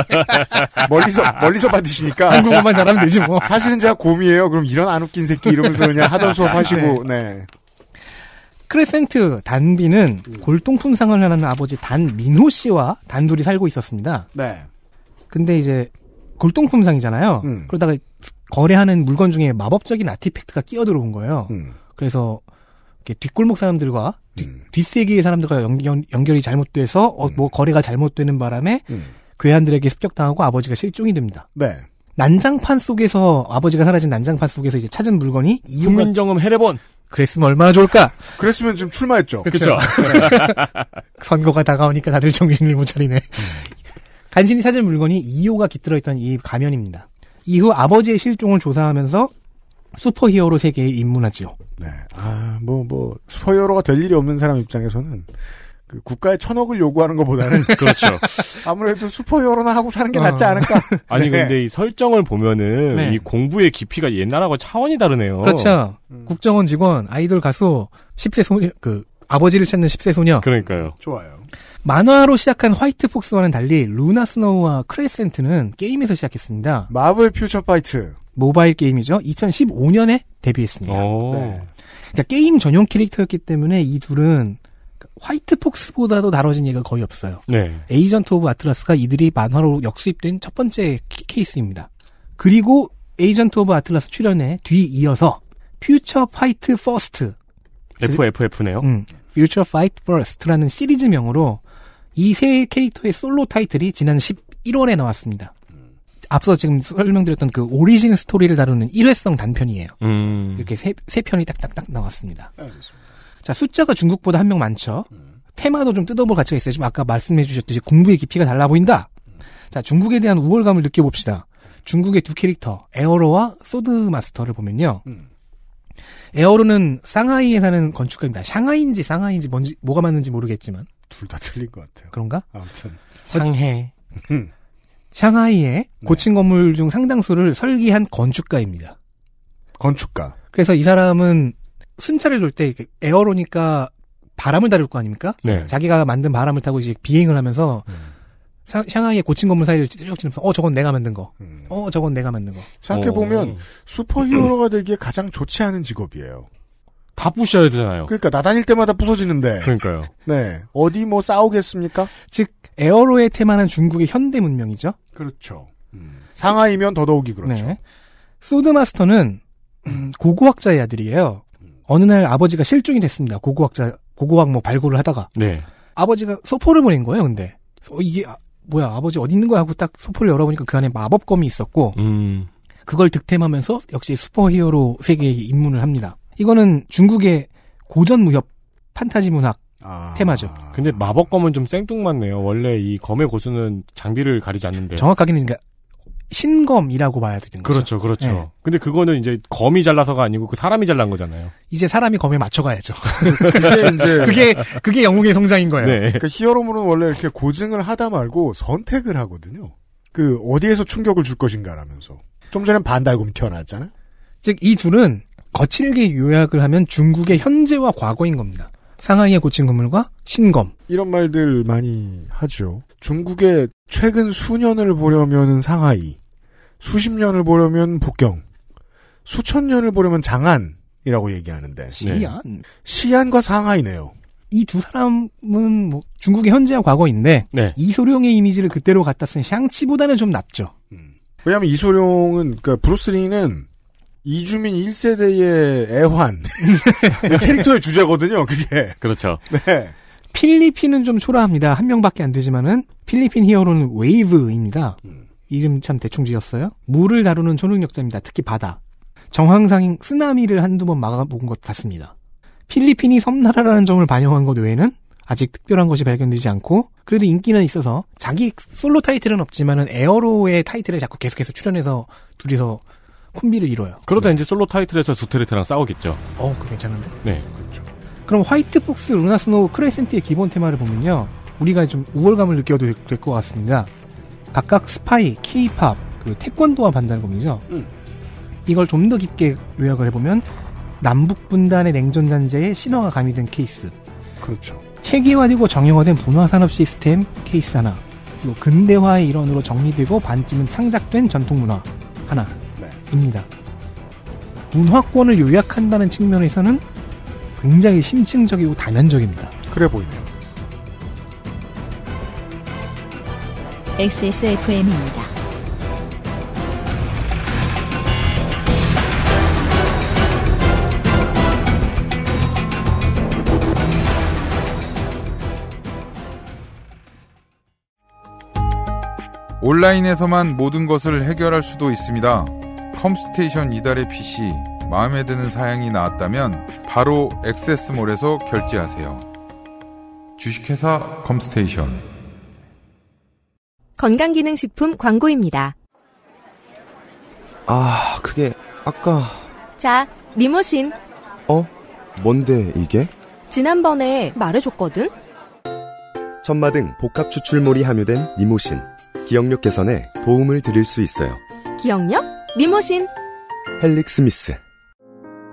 S2: 멀리서 멀리서 받으시니까 한국어만 잘하면 되지 뭐. 사실은 제가 곰이에요. 그럼 이런 안 웃긴 새끼 이러면서 그냥 하던 수업 하시고 네. 네.
S4: 크레센트 단비는 음. 골동품상을 하는 아버지 단민호 씨와 단둘이 살고 있었습니다. 네. 근데 이제 골동품상이잖아요. 음. 그러다가 거래하는 물건 중에 마법적인 아티팩트가 끼어들어온 거예요. 음. 그래서 뒷골목 사람들과 음. 뒷세계의 사람들과 연결, 연결이 잘못돼서 어, 음. 뭐 거래가 잘못되는 바람에 음. 괴한들에게 습격당하고 아버지가 실종이 됩니다. 네. 난장판 속에서 아버지가 사라진 난장판 속에서 이제 찾은 물건이 이민정음 해레본 그랬으면 얼마나 좋을까? 그랬으면 지금 출마했죠. 그렇죠. 선거가 다가오니까 다들 정신을 못 차리네. 음. 간신히 찾은 물건이 2호가 깃들어 있던 이 가면입니다. 이후 아버지의 실종을 조사하면서 슈퍼히어로 세계에 입문하지요.
S2: 네. 아, 뭐, 뭐, 슈퍼히어로가 될 일이 없는 사람 입장에서는 그 국가에 천억을 요구하는 것보다는 그렇죠. 아무래도 슈퍼히어로나 하고 사는 게 낫지 아. 않을까. 아니 네.
S3: 근데 이 설정을 보면은 네. 이 공부의 깊이가 옛날하고 차원이 다르네요. 그렇죠.
S4: 음. 국정원 직원, 아이돌 가수, 10세 소녀 그 아버지를 찾는 10세 소녀. 그러니까요. 좋아요. 만화로 시작한 화이트 폭스와는 달리 루나 스노우와 크레센트는 게임에서 시작했습니다. 마블 퓨처 파이트 모바일 게임이죠. 2015년에 데뷔했습니다. 네. 그러니까 게임 전용 캐릭터였기 때문에 이 둘은 화이트 폭스보다도 다뤄진 얘기가 거의 없어요. 네. 에이전트 오브 아틀라스가 이들이 만화로 역수입된 첫 번째 키, 케이스입니다. 그리고 에이전트 오브 아틀라스 출연에 뒤이어서 퓨처 파이트 퍼스트
S3: FFF네요. 음,
S4: 퓨처 파이트 퍼스트라는 시리즈명으로 이세 캐릭터의 솔로 타이틀이 지난 11월에 나왔습니다. 앞서 지금 설명드렸던 그 오리진 스토리를 다루는 1회성 단편이에요. 음. 이렇게 세, 세 편이 딱딱딱 나왔습니다. 알겠습니다. 자, 숫자가 중국보다 한 명 많죠. 음. 테마도 좀 뜯어볼 가치가 있어요. 지금 아까 말씀해 주셨듯이 공부의 깊이가 달라 보인다. 자, 중국에 대한 우월감을 느껴봅시다. 중국의 두 캐릭터, 에어로와 소드마스터를 보면요. 음. 에어로는 상하이에 사는 건축가입니다. 상하이인지 상하이인지 뭔지, 뭐가 맞는지 모르겠지만. 둘다 틀린 것 같아요. 그런가? 아무튼 상해. 음. 샹하이의 네. 고층 건물 중 상당수를 설계한 건축가입니다. 건축가. 그래서 이 사람은 순찰을 돌 때 에어로니까 바람을 다룰 거 아닙니까? 네. 자기가 만든 바람을 타고 이제 비행을 하면서 음. 사, 샹하이의 고층 건물 사이를 쭉 지나면서 어 저건 내가 만든 거. 음. 어 저건 내가 만든 거. 생각해 보면 어. 슈퍼히어로가 되기에 가장 좋지 않은 직업이에요. 다
S3: 부셔야 되잖아요.
S4: 그러니까
S2: 나다닐 때마다 부서지는데. 그러니까요. 네. 어디 뭐 싸우겠습니까? 즉 에어로의
S4: 테마는 중국의 현대 문명이죠. 그렇죠. 음. 상하이면 더더욱이 그렇죠. 네. 소드마스터는 음, 고고학자의 아들이에요. 어느 날 아버지가 실종이 됐습니다. 고고학자 고고학 뭐 발굴을 하다가 네. 아버지가 소포를 보낸 거예요. 근데 어, 이게 아, 뭐야 아버지 어디 있는 거야 하고 딱 소포를 열어보니까 그 안에 마법검이 있었고 음. 그걸 득템하면서 역시 슈퍼히어로 세계에 입문을 합니다. 이거는 중국의 고전 무협 판타지 문학 아... 테마죠.
S3: 근데 마법검은 좀 생뚱맞네요. 원래 이 검의 고수는 장비를 가리지 않는데. 정확하게는
S4: 그러니까 신검이라고 봐야 되는 거죠. 그렇죠,
S3: 그렇죠. 네. 근데 그거는 이제 검이 잘라서가 아니고 그 사람이 잘난 거잖아요.
S4: 이제 사람이 검에 맞춰가야죠.
S2: 그게 이제 그게 그게 영웅의 성장인 거예요. 네. 그러니까 히어로물은 원래 이렇게 고증을 하다 말고 선택을 하거든요. 그 어디에서 충격을 줄 것인가라면서. 좀 전에 반달곰이
S4: 튀어나왔잖아. 즉이 둘은 거칠게 요약을 하면 중국의 현재와 과거인 겁니다. 상하이의 고친 건물과 신검. 이런 말들 많이 하죠.
S2: 중국의 최근 수년을 보려면 상하이, 수십 년을 보려면 북경, 수천 년을 보려면 장안이라고 얘기하는데. 시안. 네. 시안과
S4: 상하이네요. 이 두 사람은 뭐 중국의 현재와 과거인데 네. 이소룡의 이미지를 그때로 갖다 쓴 샹치보다는 좀 낫죠. 음. 왜냐하면 이소룡은 그러니까 브루스리는 이주민 1세대의 애환. 캐릭터의
S2: 주제거든요,
S3: 그게. 그렇죠.
S4: 네. 필리핀은 좀 초라합니다. 한 명밖에 안 되지만은 필리핀 히어로는 웨이브입니다. 음. 이름 참 대충 지었어요. 물을 다루는 초능력자입니다. 특히 바다. 정황상 인 쓰나미를 한두 번 막아본 것 같습니다. 필리핀이 섬나라라는 점을 반영한 것 외에는 아직 특별한 것이 발견되지 않고 그래도 인기는 있어서 자기 솔로 타이틀은 없지만은 에어로의 타이틀을 자꾸 계속해서 출연해서 둘이서 콤비를 이뤄요.
S3: 그러다 네. 이제 솔로 타이틀에서 두테르테랑 싸우겠죠.
S4: 어, 그 괜찮은데. 네, 그렇죠. 그럼 화이트폭스, 루나스노우, 크레이센트의 기본 테마를 보면요. 우리가 좀 우월감을 느껴도 될 것 같습니다. 각각 스파이, 케이팝, 그리고 태권도와 반달곰이죠. 음. 이걸 좀 더 깊게 요약을 해보면 남북 분단의 냉전 잔재에 신화가 가미된 케이스. 그렇죠. 체계화되고 정형화된 문화산업 시스템 케이스 하나. 그리고 근대화의 일원으로 정리되고 반쯤은 창작된 전통문화 하나. 입니다. 문화권을 요약한다는 측면에서는 굉장히 심층적이고 다면적입니다. 그래 보이네요.
S1: XSFM입니다.
S2: 온라인에서만 모든 것을 해결할 수도 있습니다. 컴스테이션 이달의 PC 마음에 드는 사양이 나왔다면 바로 액세스몰에서 결제하세요. 주식회사 컴스테이션
S1: 건강기능식품 광고입니다.
S2: 아, 그게 아까
S1: 자, 리모신
S2: 어? 뭔데 이게?
S1: 지난번에 말해줬거든?
S2: 천마등 복합 추출물이 함유된
S3: 니모신. 기억력 개선에 도움을 드릴 수 있어요.
S1: 기억력? 리모신
S3: 헬릭 스미스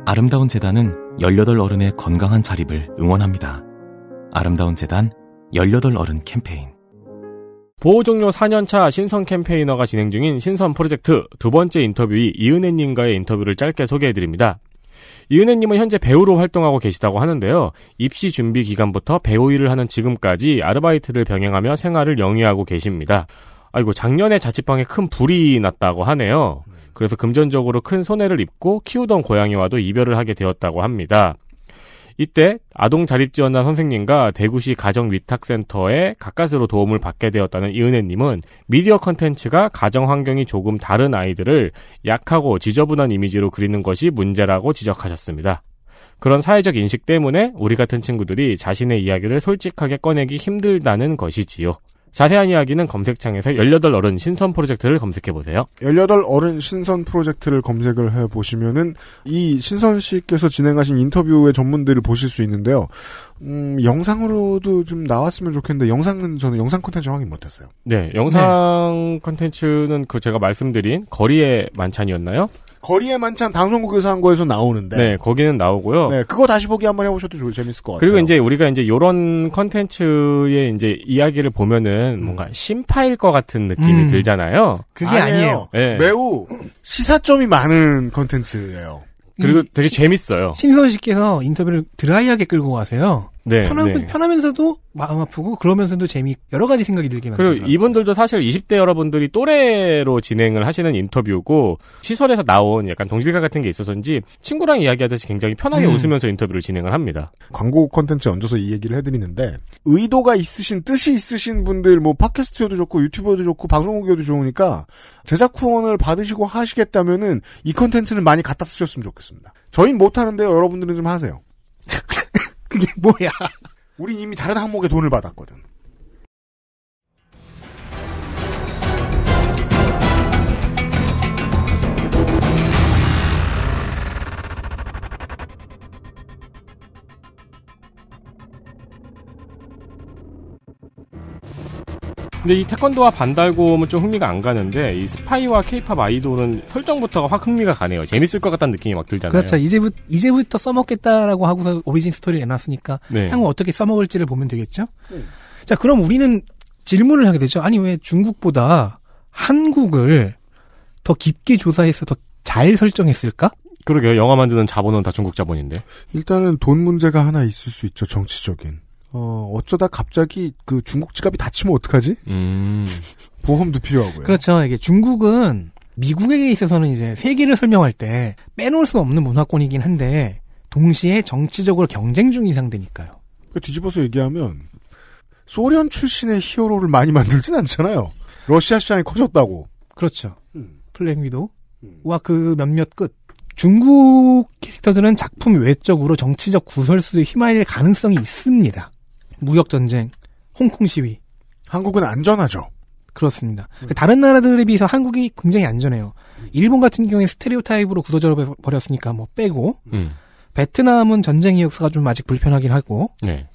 S3: 아름다운 재단은 18 어른의 건강한 자립을 응원합니다. 아름다운 재단 18 어른 캠페인 보호 종료 4년차 신선 캠페이너가 진행 중인 신선 프로젝트 두 번째 인터뷰이 이은혜님과의 인터뷰를 짧게 소개해드립니다. 이은혜님은 현재 배우로 활동하고 계시다고 하는데요. 입시 준비 기간부터 배우 일을 하는 지금까지 아르바이트를 병행하며 생활을 영위하고 계십니다. 아이고 작년에 자취방에 큰 불이 났다고 하네요. 그래서 금전적으로 큰 손해를 입고 키우던 고양이와도 이별을 하게 되었다고 합니다. 이때 아동 자립 지원단 선생님과 대구시 가정위탁센터에 가까스로 도움을 받게 되었다는 이은혜님은 미디어 컨텐츠가 가정 환경이 조금 다른 아이들을 약하고 지저분한 이미지로 그리는 것이 문제라고 지적하셨습니다. 그런 사회적 인식 때문에 우리 같은 친구들이 자신의 이야기를 솔직하게 꺼내기 힘들다는 것이지요. 자세한 이야기는 검색창에서 18 어른 신선 프로젝트를 검색해보세요.
S2: 18 어른 신선 프로젝트를 검색을 해보시면은 이 신선 씨께서 진행하신 인터뷰의 전문들을 보실 수 있는데요. 음, 영상으로도 좀 나왔으면 좋겠는데 영상은 저는 영상 콘텐츠 확인 못했어요.
S3: 네, 영상 네. 콘텐츠는 그 제가 말씀드린 거리의 만찬이었나요? 거리에 만찬 방송국에서 한 거에서 나오는데. 네, 거기는 나오고요. 네, 그거
S2: 다시 보기 한번 해보셔도 좋을 재밌을 것 같아요.
S3: 그리고 이제 우리가 이제 요런 컨텐츠의 이제 이야기를 보면은 음. 뭔가 심파일 것 같은 느낌이 음. 들잖아요. 그게 아니에요. 아니에요. 네. 매우 시사점이 많은 컨텐츠예요. 그리고 되게 시, 재밌어요.
S4: 신선 씨께서 인터뷰를 드라이하게 끌고 가세요.
S3: 네,
S2: 편한,
S4: 네. 편하면서도 마음 아프고 그러면서도 재미 여러 가지 생각이 들게 만들죠. 그리고
S3: 이분들도 사실 20대 여러분들이 또래로 진행을 하시는 인터뷰고 시설에서 나온 약간 동질감 같은 게 있어서인지 친구랑 이야기하듯이 굉장히 편하게 음. 웃으면서 인터뷰를 진행을 합니다. 광고
S2: 콘텐츠 얹어서 이 얘기를 해드리는데 의도가 있으신 뜻이 있으신 분들 뭐 팟캐스트여도 좋고 유튜브여도 좋고 방송국여도 좋으니까 제작 후원을 받으시고 하시겠다면은 이 콘텐츠는 많이 갖다 쓰셨으면 좋겠습니다. 저희 못하는데요. 여러분들은 좀 하세요. 그게 뭐야? 우린 이미 다른 항목에 돈을 받았거든.
S3: 근데 이 태권도와 반달곰은 좀 흥미가 안 가는데 이 스파이와 케이팝 아이돌은 설정부터가 확 흥미가 가네요. 재밌을 것 같다는 느낌이 막 들잖아요. 그렇죠.
S4: 이제부, 이제부터 써먹겠다라고 하고서 오리진 스토리를 내놨으니까 네. 향후 어떻게 써먹을지를 보면 되겠죠. 네. 자 그럼 우리는 질문을 하게 되죠. 아니 왜 중국보다 한국을 더 깊게 조사해서 더 잘 설정했을까? 그러게요. 영화 만드는 자본은 다 중국 자본인데. 일단은 돈 문제가 하나 있을
S2: 수 있죠. 정치적인. 어, 어쩌다 갑자기 그 중국 지갑이 다치면 어떡하지? 음.
S4: 보험도 필요하고요. 그렇죠. 이게 중국은 미국에 게 있어서는 이제 세계를 설명할 때 빼놓을 수 없는 문화권이긴 한데 동시에 정치적으로 경쟁 중인 상대니까요. 그 뒤집어서 얘기하면 소련 출신의 히어로를 많이 만들진
S2: 않잖아요. 러시아 시장이 커졌다고.
S4: 그렇죠. 플랭위도 음. 음. 와그 몇몇 끝. 중국 캐릭터들은 작품 외적으로 정치적 구설수에 휘말릴 가능성이 있습니다. 무역 전쟁, 홍콩 시위. 한국은 안전하죠. 그렇습니다. 음. 그 다른 나라들에 비해서 한국이 굉장히 안전해요. 일본 같은 경우에 스테레오타입으로 굳어져 버렸으니까 뭐 빼고 음. 베트남은 전쟁 의역사가좀 아직 불편하긴 하고 네.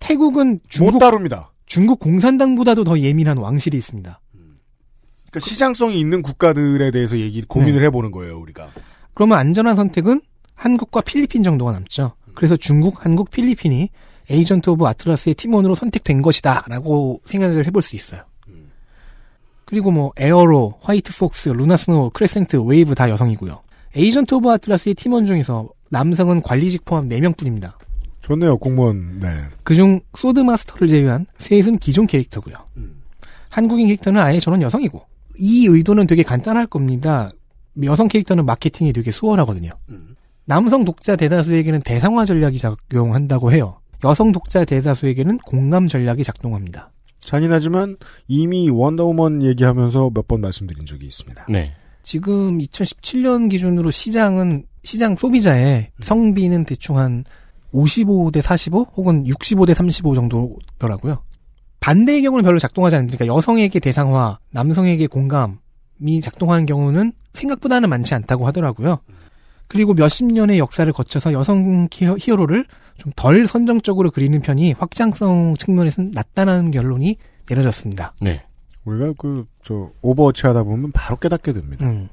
S4: 태국은 중국, 못 다룹니다. 중국 공산당보다도 더 예민한 왕실이 있습니다. 그러니까
S2: 시장성이 있는 국가들에 대해서 얘기 고민을 네. 해보는
S4: 거예요 우리가. 그러면 안전한 선택은 한국과 필리핀 정도가 남죠. 그래서 중국, 한국, 필리핀이 에이전트 오브 아틀라스의 팀원으로 선택된 것이다라고 생각을 해볼 수 있어요. 음. 그리고 뭐 에어로, 화이트 폭스, 루나스노, 크레센트, 웨이브 다 여성이고요. 에이전트 오브 아틀라스의 팀원 중에서 남성은 관리직 포함 4명뿐입니다. 좋네요, 공무원. 네. 그중 소드마스터를 제외한 셋은 기존 캐릭터고요. 음. 한국인 캐릭터는 아예 저는 여성이고 이 의도는 되게 간단할 겁니다. 여성 캐릭터는 마케팅이 되게 수월하거든요. 음. 남성 독자 대다수에게는 대상화 전략이 작용한다고 해요. 여성 독자 대다수에게는 공감 전략이 작동합니다. 잔인하지만
S2: 이미 원더우먼 얘기하면서 몇 번 말씀드린 적이 있습니다.
S3: 네.
S4: 지금 2017년 기준으로 시장은 시장 소비자의 음. 성비는 대충 한 55대 45 혹은 65대 35 정도더라고요. 반대의 경우는 별로 작동하지 않으니까 여성에게 대상화, 남성에게 공감이 작동하는 경우는 생각보다는 많지 않다고 하더라고요. 그리고 몇십 년의 역사를 거쳐서 여성 히어로를 좀 덜 선정적으로 그리는 편이 확장성 측면에서 는 낫다는 결론이 내려졌습니다. 네. 우리가 그, 저, 오버워치 하다 보면 바로 깨닫게 됩니다. 음.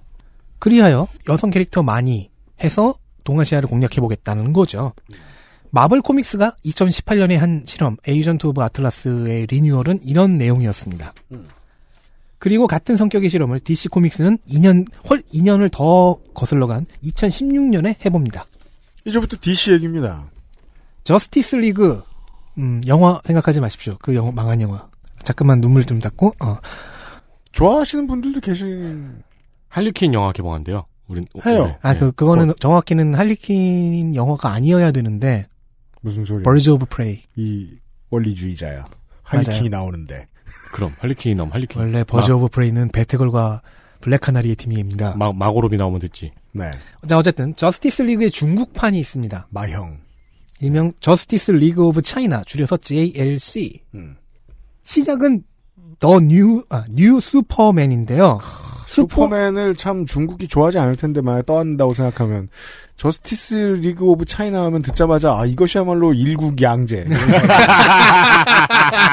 S4: 그리하여 여성 캐릭터 많이 해서 동아시아를 공략해보겠다는 거죠. 마블 코믹스가 2018년에 한 실험, 에이전트 오브 아틀라스의 리뉴얼은 이런 내용이었습니다. 음. 그리고 같은 성격의 실험을 DC 코믹스는 2년 헐 2년을 더 거슬러 간 2016년에 해봅니다. 이제부터 DC 얘기입니다. 저스티스 리그 음, 영화 생각하지 마십시오. 그 영화 망한 영화. 잠깐만 눈물 좀 닦고. 어. 좋아하시는 분들도 계신
S3: 할리퀸 영화 개봉한대요. 우린
S2: 해요. 네. 아, 그 네. 그거는
S4: 어. 정확히는 할리퀸 영화가 아니어야 되는데 무슨 소리? 버즈 오브 프레이.
S3: 이 원리주의자야. 할리퀸이 맞아요. 나오는데. 그럼 할리퀸이 넘
S4: 할리퀸. 원래 버즈 마. 오브 프레이는 배트걸과 블랙카나리의 팀입니다.
S3: 마, 마고로비 나오면 됐지. 네.
S4: 자 어쨌든 저스티스 리그의 중국판이 있습니다. 마형. 일명 네. 저스티스 리그 오브 차이나 줄여서 JLC. 음. 시작은 더 뉴, 아, 뉴 슈퍼맨인데요. 슈퍼맨을 참 중국이 좋아하지 않을
S2: 텐데 만약 떠안다고 생각하면 저스티스 리그 오브 차이나 하면 듣자마자 아 이것이야말로 일국 양제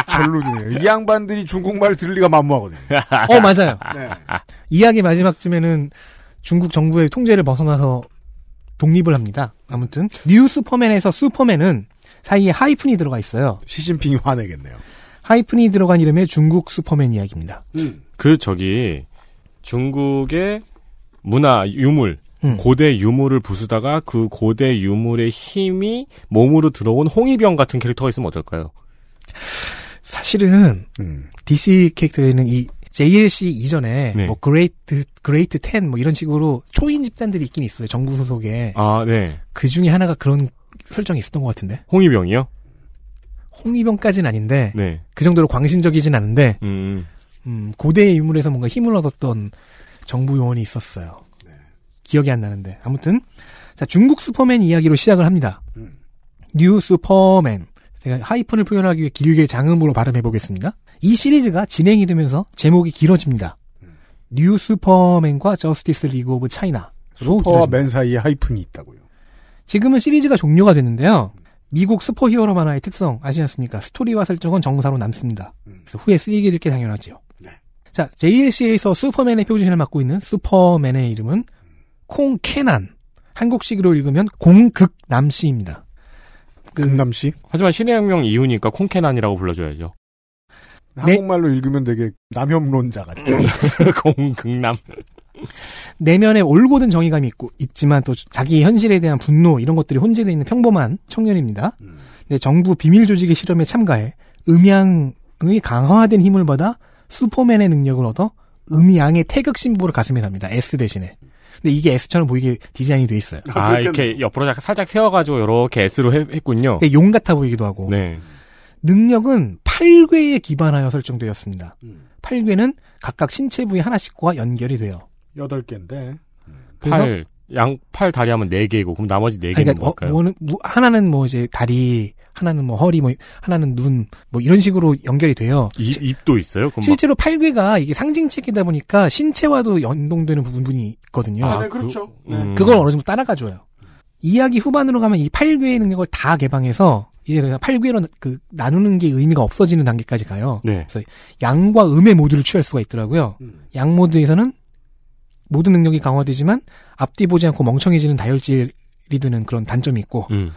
S2: 절로드네요. 이 양반들이 중국말 을 들을 리가 만무하거든요. 어 맞아요.
S4: 네. 이야기 마지막쯤에는 중국 정부의 통제를 벗어나서 독립을 합니다. 아무튼 뉴 슈퍼맨에서 슈퍼맨은 사이에 하이픈이 들어가 있어요. 시진핑이 화내겠네요. 하이픈이 들어간 이름의 중국 슈퍼맨 이야기입니다. 음.
S3: 그 저기 중국의 문화, 유물, 음. 고대 유물을 부수다가 그 고대 유물의 힘이 몸으로 들어온 홍위병 같은 캐릭터가 있으면 어떨까요?
S4: 사실은 음. DC 캐릭터에는 이 JLC 이전에 네. 뭐 그레이트 그레이트 10뭐 이런 식으로 초인 집단들이 있긴 있어요. 정부 소속에. 아, 네. 그 중에 하나가 그런 설정이 있었던 것 같은데. 홍위병이요? 홍위병까지는 아닌데 네. 그 정도로 광신적이진 않은데 음. 음, 고대의 유물에서 뭔가 힘을 얻었던 정부 요원이 있었어요. 네. 기억이 안 나는데 아무튼 자 중국 슈퍼맨 이야기로 시작을 합니다. 음. 뉴 슈퍼맨 제가 하이픈을 표현하기 위해 길게 장음으로 발음해 보겠습니다. 이 시리즈가 진행이 되면서 제목이 길어집니다. 음. 뉴 슈퍼맨과 저스티스 리그 오브 차이나 슈퍼맨 사이에 하이픈이 있다고요. 지금은 시리즈가 종료가 됐는데요. 음. 미국 슈퍼히어로 만화의 특성 아시지않습니까 스토리와 설정은 정사로 남습니다. 음. 그래서 후에 쓰이게 될 게 당연하지요. 자, JLC에서 슈퍼맨의 표지신을 맡고 있는 슈퍼맨의 이름은 콩캐난. 한국식으로 읽으면 공극남씨입니다. 그, 극남씨?
S3: 하지만 신의 혁명 이후니까 콩캐난이라고 불러줘야죠. 네. 한국말로 읽으면
S4: 되게 남혐론자 같죠.
S3: 공극남.
S4: 내면에 올곧은 정의감이 있고 있지만 또 자기 현실에 대한 분노 이런 것들이 혼재되어 있는 평범한 청년입니다. 음. 근 정부 비밀 조직의 실험에 참가해 음향의 강화된 힘을 받아 슈퍼맨의 능력을 얻어 음양의 태극 심보를 가슴에 답니다. S 대신에. 근데 이게 S처럼 보이게 디자인이 돼 있어요. 아, 아
S3: 이렇게 옆으로 약간 살짝 세워가지고 이렇게 S로 했, 군요용
S4: 그러니까 같아 보이기도 하고. 네. 능력은 8궤에 기반하여 설정되었습니다. 음. 8궤는 각각 신체 부위 하나씩과 연결이 돼요.
S2: 8개인데. 그래서
S3: 8, 양팔 다리 하면 4 개고 그럼 나머지 4 개는 그러니까 뭘까요? 뭐,
S4: 는 뭐, 하나는 뭐 이제 다리, 하나는 뭐 허리, 뭐 하나는 눈, 뭐 이런 식으로 연결이 돼요.
S3: 이, 입도 있어요? 실제로
S4: 팔괘가 이게 상징책이다 보니까 신체와도 연동되는 부분이 있거든요. 아, 네, 그렇죠. 그, 네. 음. 그걸 어느 정도 따라가줘요. 이야기 후반으로 가면 이 팔괘의 능력을 다 개방해서 이제 팔괘로 그 나누는 게 의미가 없어지는 단계까지 가요. 네. 그래서 양과 음의 모드를 취할 수가 있더라고요. 음. 양 모드에서는 모든 능력이 강화되지만 앞뒤 보지 않고 멍청해지는 다혈질이 되는 그런 단점이 있고 음.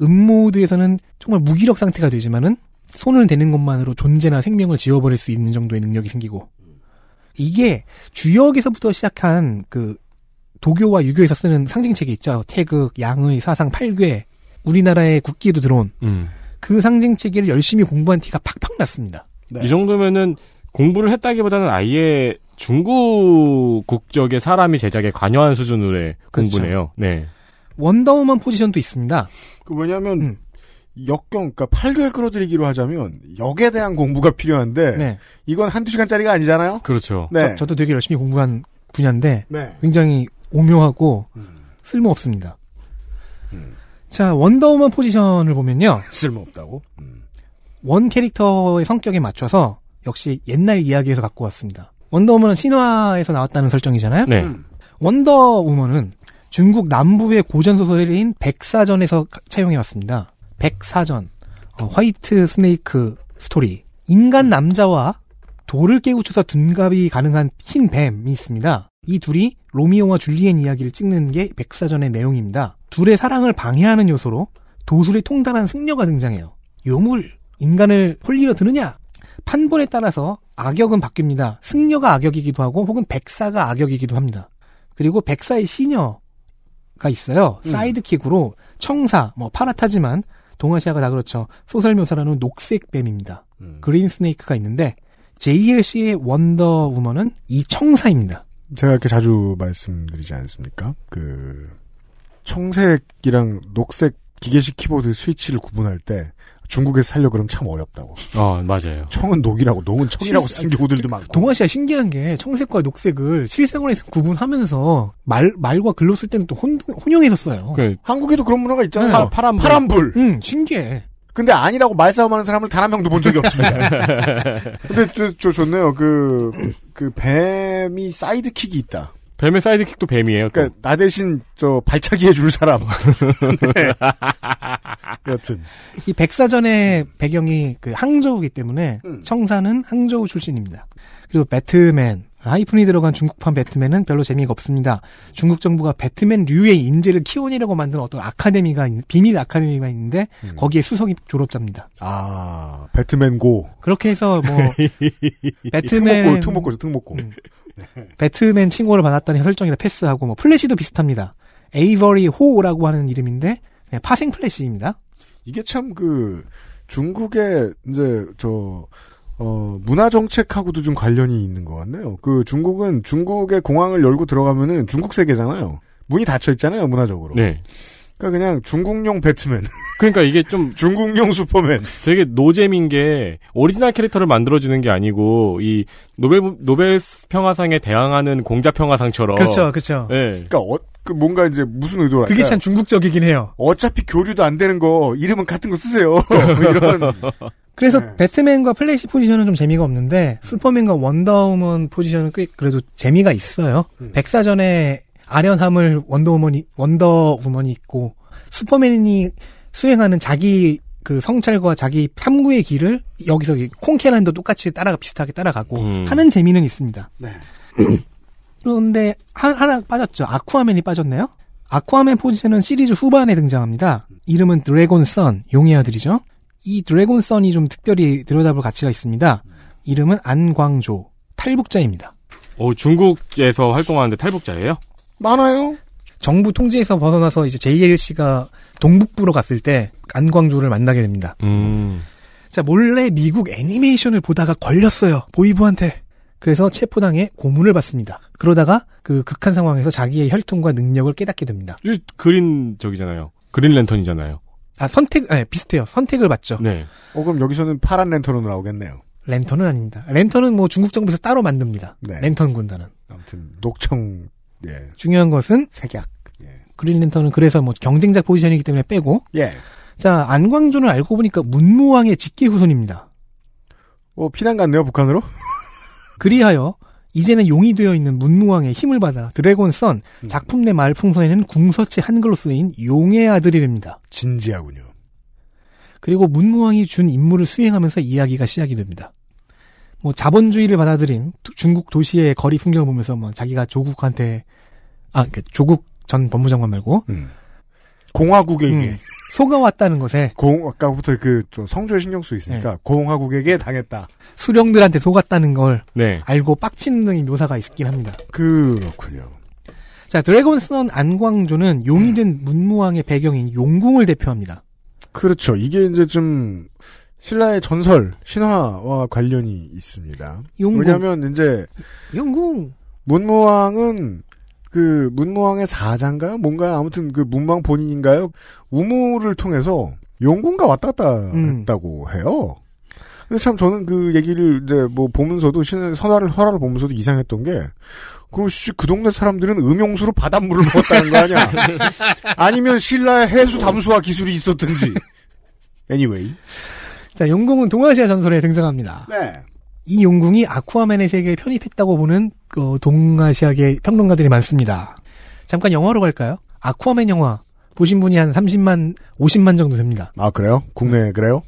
S4: 음모드에서는 정말 무기력 상태가 되지만은 손을 대는 것만으로 존재나 생명을 지워버릴 수 있는 정도의 능력이 생기고 이게 주역에서부터 시작한 그 도교와 유교에서 쓰는 상징책이 있죠 태극, 양의, 사상, 팔괘 우리나라의 국기에도 들어온 음. 그 상징체계를 열심히 공부한 티가 팍팍 났습니다. 네. 이 정도면은
S3: 공부를 했다기보다는 아예 중국 국적의 사람이 제작에 관여한 수준으로의 공부네요. 그렇죠. 네.
S4: 원더우먼 포지션도 있습니다. 그 왜냐하면 음.
S2: 역경, 그러니까 8개월 끌어들이기로 하자면 역에 대한 공부가 필요한데 네. 이건 한두 시간짜리가 아니잖아요. 그렇죠. 네.
S4: 저, 도 되게 열심히 공부한 분야인데 네. 굉장히 오묘하고 음. 쓸모 없습니다. 자 원더우먼 포지션을 보면요. 쓸모 없다고? 음. 원 캐릭터의 성격에 맞춰서 역시 옛날 이야기에서 갖고 왔습니다. 원더우먼은 신화에서 나왔다는 설정이잖아요. 네. 원더우먼은 중국 남부의 고전 소설인 백사전에서 차용해 왔습니다. 백사전, 어, 화이트 스네이크 스토리. 인간 남자와 돌을 깨우쳐서 둔갑이 가능한 흰 뱀이 있습니다. 이 둘이 로미오와 줄리엔 이야기를 찍는 게 백사전의 내용입니다. 둘의 사랑을 방해하는 요소로 도술의 통달한 승려가 등장해요. 요물, 인간을 홀리러 드느냐? 판본에 따라서 악역은 바뀝니다. 승려가 악역이기도 하고 혹은 백사가 악역이기도 합니다. 그리고 백사의 시녀가 있어요. 음. 사이드킥으로 청사, 뭐 파라타지만 동아시아가 다 그렇죠. 소설묘사라는 녹색뱀입니다. 음. 그린 스네이크가 있는데 JLC의 원더 우먼은 이 청사입니다. 제가 이렇게 자주 말씀드리지 않습니까?
S2: 그 청색이랑 녹색 기계식 키보드 스위치를 구분할 때 중국에서 살려 그러면참 어렵다고.
S3: 어, 맞아요.
S2: 청은 녹이라고, 녹은 청이라고 쓰는
S4: 경우들도 많고. 동아시아 신기한 게 청색과 녹색을 실생활에서 구분하면서 말, 말과 글로 쓸 때는 또 혼, 혼용해서 써요. 그 한국에도 그런 문화가 있잖아요. 파, 파란불. 파란불. 응, 신기해.
S2: 근데 아니라고 말싸움하는 사람을 단 한 명도 본 적이 없습니다. 근데 저, 저 좋네요. 그, 그 뱀이 사이드킥이 있다.
S3: 뱀의 사이드킥도 뱀이에요. 또. 그러니까 나 대신 저 발차기 해줄 사람. 네. 여튼
S4: 이 백사전의 배경이 그 항저우기 때문에 음. 청사는 항저우 출신입니다. 그리고 배트맨 하이픈이 들어간 중국판 배트맨은 별로 재미가 없습니다. 중국 정부가 배트맨 류의 인재를 키워내려고 만든 어떤 아카데미가 있는, 비밀 아카데미가 있는데 음. 거기에 수석이 졸업자입니다. 아 배트맨고 그렇게 해서 뭐 배트맨 특목고 특목고죠 특목고 음, 배트맨 친구를 받았다는 설정이라 패스하고 뭐 플래시도 비슷합니다. 에이버리 호라고 하는 이름인데 네, 파생 플래시입니다. 이게 참 그 중국의 이제 저 어, 문화 정책하고도
S2: 좀 관련이 있는 것 같네요. 그 중국은 중국의 공항을 열고 들어가면은 중국 세계잖아요. 문이 닫혀 있잖아요, 문화적으로. 네. 그러니까 그냥 중국용 배트맨.
S3: 그러니까 이게 좀 중국용 슈퍼맨. 되게 노잼인 게 오리지널 캐릭터를 만들어주는 게 아니고 이 노벨 노벨 평화상에 대항하는 공자 평화상처럼. 그렇죠, 그렇죠. 예. 그러니까 어,
S2: 그 뭔가 이제 무슨 의도랄 그게 참 중국적이긴 해요. 어차피 교류도 안 되는 거 이름은 같은 거 쓰세요. 뭐 이런.
S4: 그래서 네. 배트맨과 플래시 포지션은 좀 재미가 없는데 슈퍼맨과 원더우먼 포지션은 꽤 그래도 재미가 있어요. 음. 백사전에 아련함을 원더우먼이 원더우먼이 있고 슈퍼맨이 수행하는 자기 그 성찰과 자기 탐구의 길을 여기서 콩캐란도 케 똑같이 따라가 비슷하게 따라가고 음. 하는 재미는 있습니다. 네. 그런데 하, 하나 빠졌죠. 아쿠아맨이 빠졌네요. 아쿠아맨 포지션은 시리즈 후반에 등장합니다. 이름은 드래곤 선, 용의 아들이죠. 이 드래곤 선이 좀 특별히 들여다볼 가치가 있습니다. 이름은 안광조, 탈북자입니다. 어,
S3: 중국에서 활동하는데 탈북자예요?
S4: 많아요. 정부 통제에서 벗어나서 이제 JL c 가 동북부로 갔을 때 안광조를 만나게 됩니다. 음. 자, 몰래 미국 애니메이션을 보다가 걸렸어요. 보이부한테. 그래서 체포당해 고문을 받습니다. 그러다가 그 극한 상황에서 자기의 혈통과 능력을 깨닫게 됩니다.
S3: 그린 적이잖아요 그린 랜턴이잖아요. 아, 선택, 네, 비슷해요.
S4: 선택을 받죠. 네. 어, 그럼 여기서는 파란 랜턴으로 나오겠네요. 랜턴은 아닙니다. 랜턴은 뭐 중국 정부에서 따로 만듭니다. 네. 랜턴 군단은. 아무튼, 녹청 예. 중요한 것은 색약. 예. 그린 랜턴은 그래서 뭐 경쟁작 포지션이기 때문에 빼고. 예. 자 안광조는 알고 보니까 문무왕의 직계 후손입니다. 어 피난 갔네요 북한으로. 그리하여 이제는 용이 되어 있는 문무왕의 힘을 받아 드래곤 선 음. 작품 내 말풍선에는 궁서체 한글로 쓰인 용의 아들이 됩니다. 진지하군요. 그리고 문무왕이 준 임무를 수행하면서 이야기가 시작이 됩니다. 뭐 자본주의를 받아들인 중국 도시의 거리 풍경을 보면서 뭐 자기가 조국한테 아 그러니까 조국 전 법무장관 말고 음. 공화국에게 음, 속아왔다는 것에 공
S2: 아까부터 그 성조에 신경 쓰고 있으니까 네. 공화국에게 당했다 수령들한테 속았다는 걸
S3: 네.
S4: 알고 빡치는 등의 묘사가 있긴 합니다. 그렇군요. 자 드래곤스넌 안광조는 용이 음. 된 문무왕의 배경인 용궁을 대표합니다. 그렇죠. 이게
S2: 이제 좀 신라의 전설, 신화와 관련이 있습니다. 용궁. 왜냐하면 이제 용궁 문무왕은 그 문무왕의 사장가뭔가 아무튼 그 문무왕 본인인가요? 우무를 통해서 용궁과 왔다 갔다 음. 했다고 해요. 근데 참 저는 그 얘기를 이제 뭐 보면서도 신의 선화를 설화를 보면서도 이상했던 게 그럼 그 동네 사람들은 음용수로 바닷물을 먹었다는
S4: 거 아니야? 아니면 신라의 해수 담수화 기술이 있었든지. anyway. 자, 용궁은 동아시아 전설에 등장합니다. 네. 이 용궁이 아쿠아맨의 세계에 편입했다고 보는 어, 동아시아계 평론가들이 많습니다. 잠깐 영화로 갈까요? 아쿠아맨 영화 보신 분이 한 30만, 50만 정도 됩니다. 아 그래요? 국내 네. 그래요?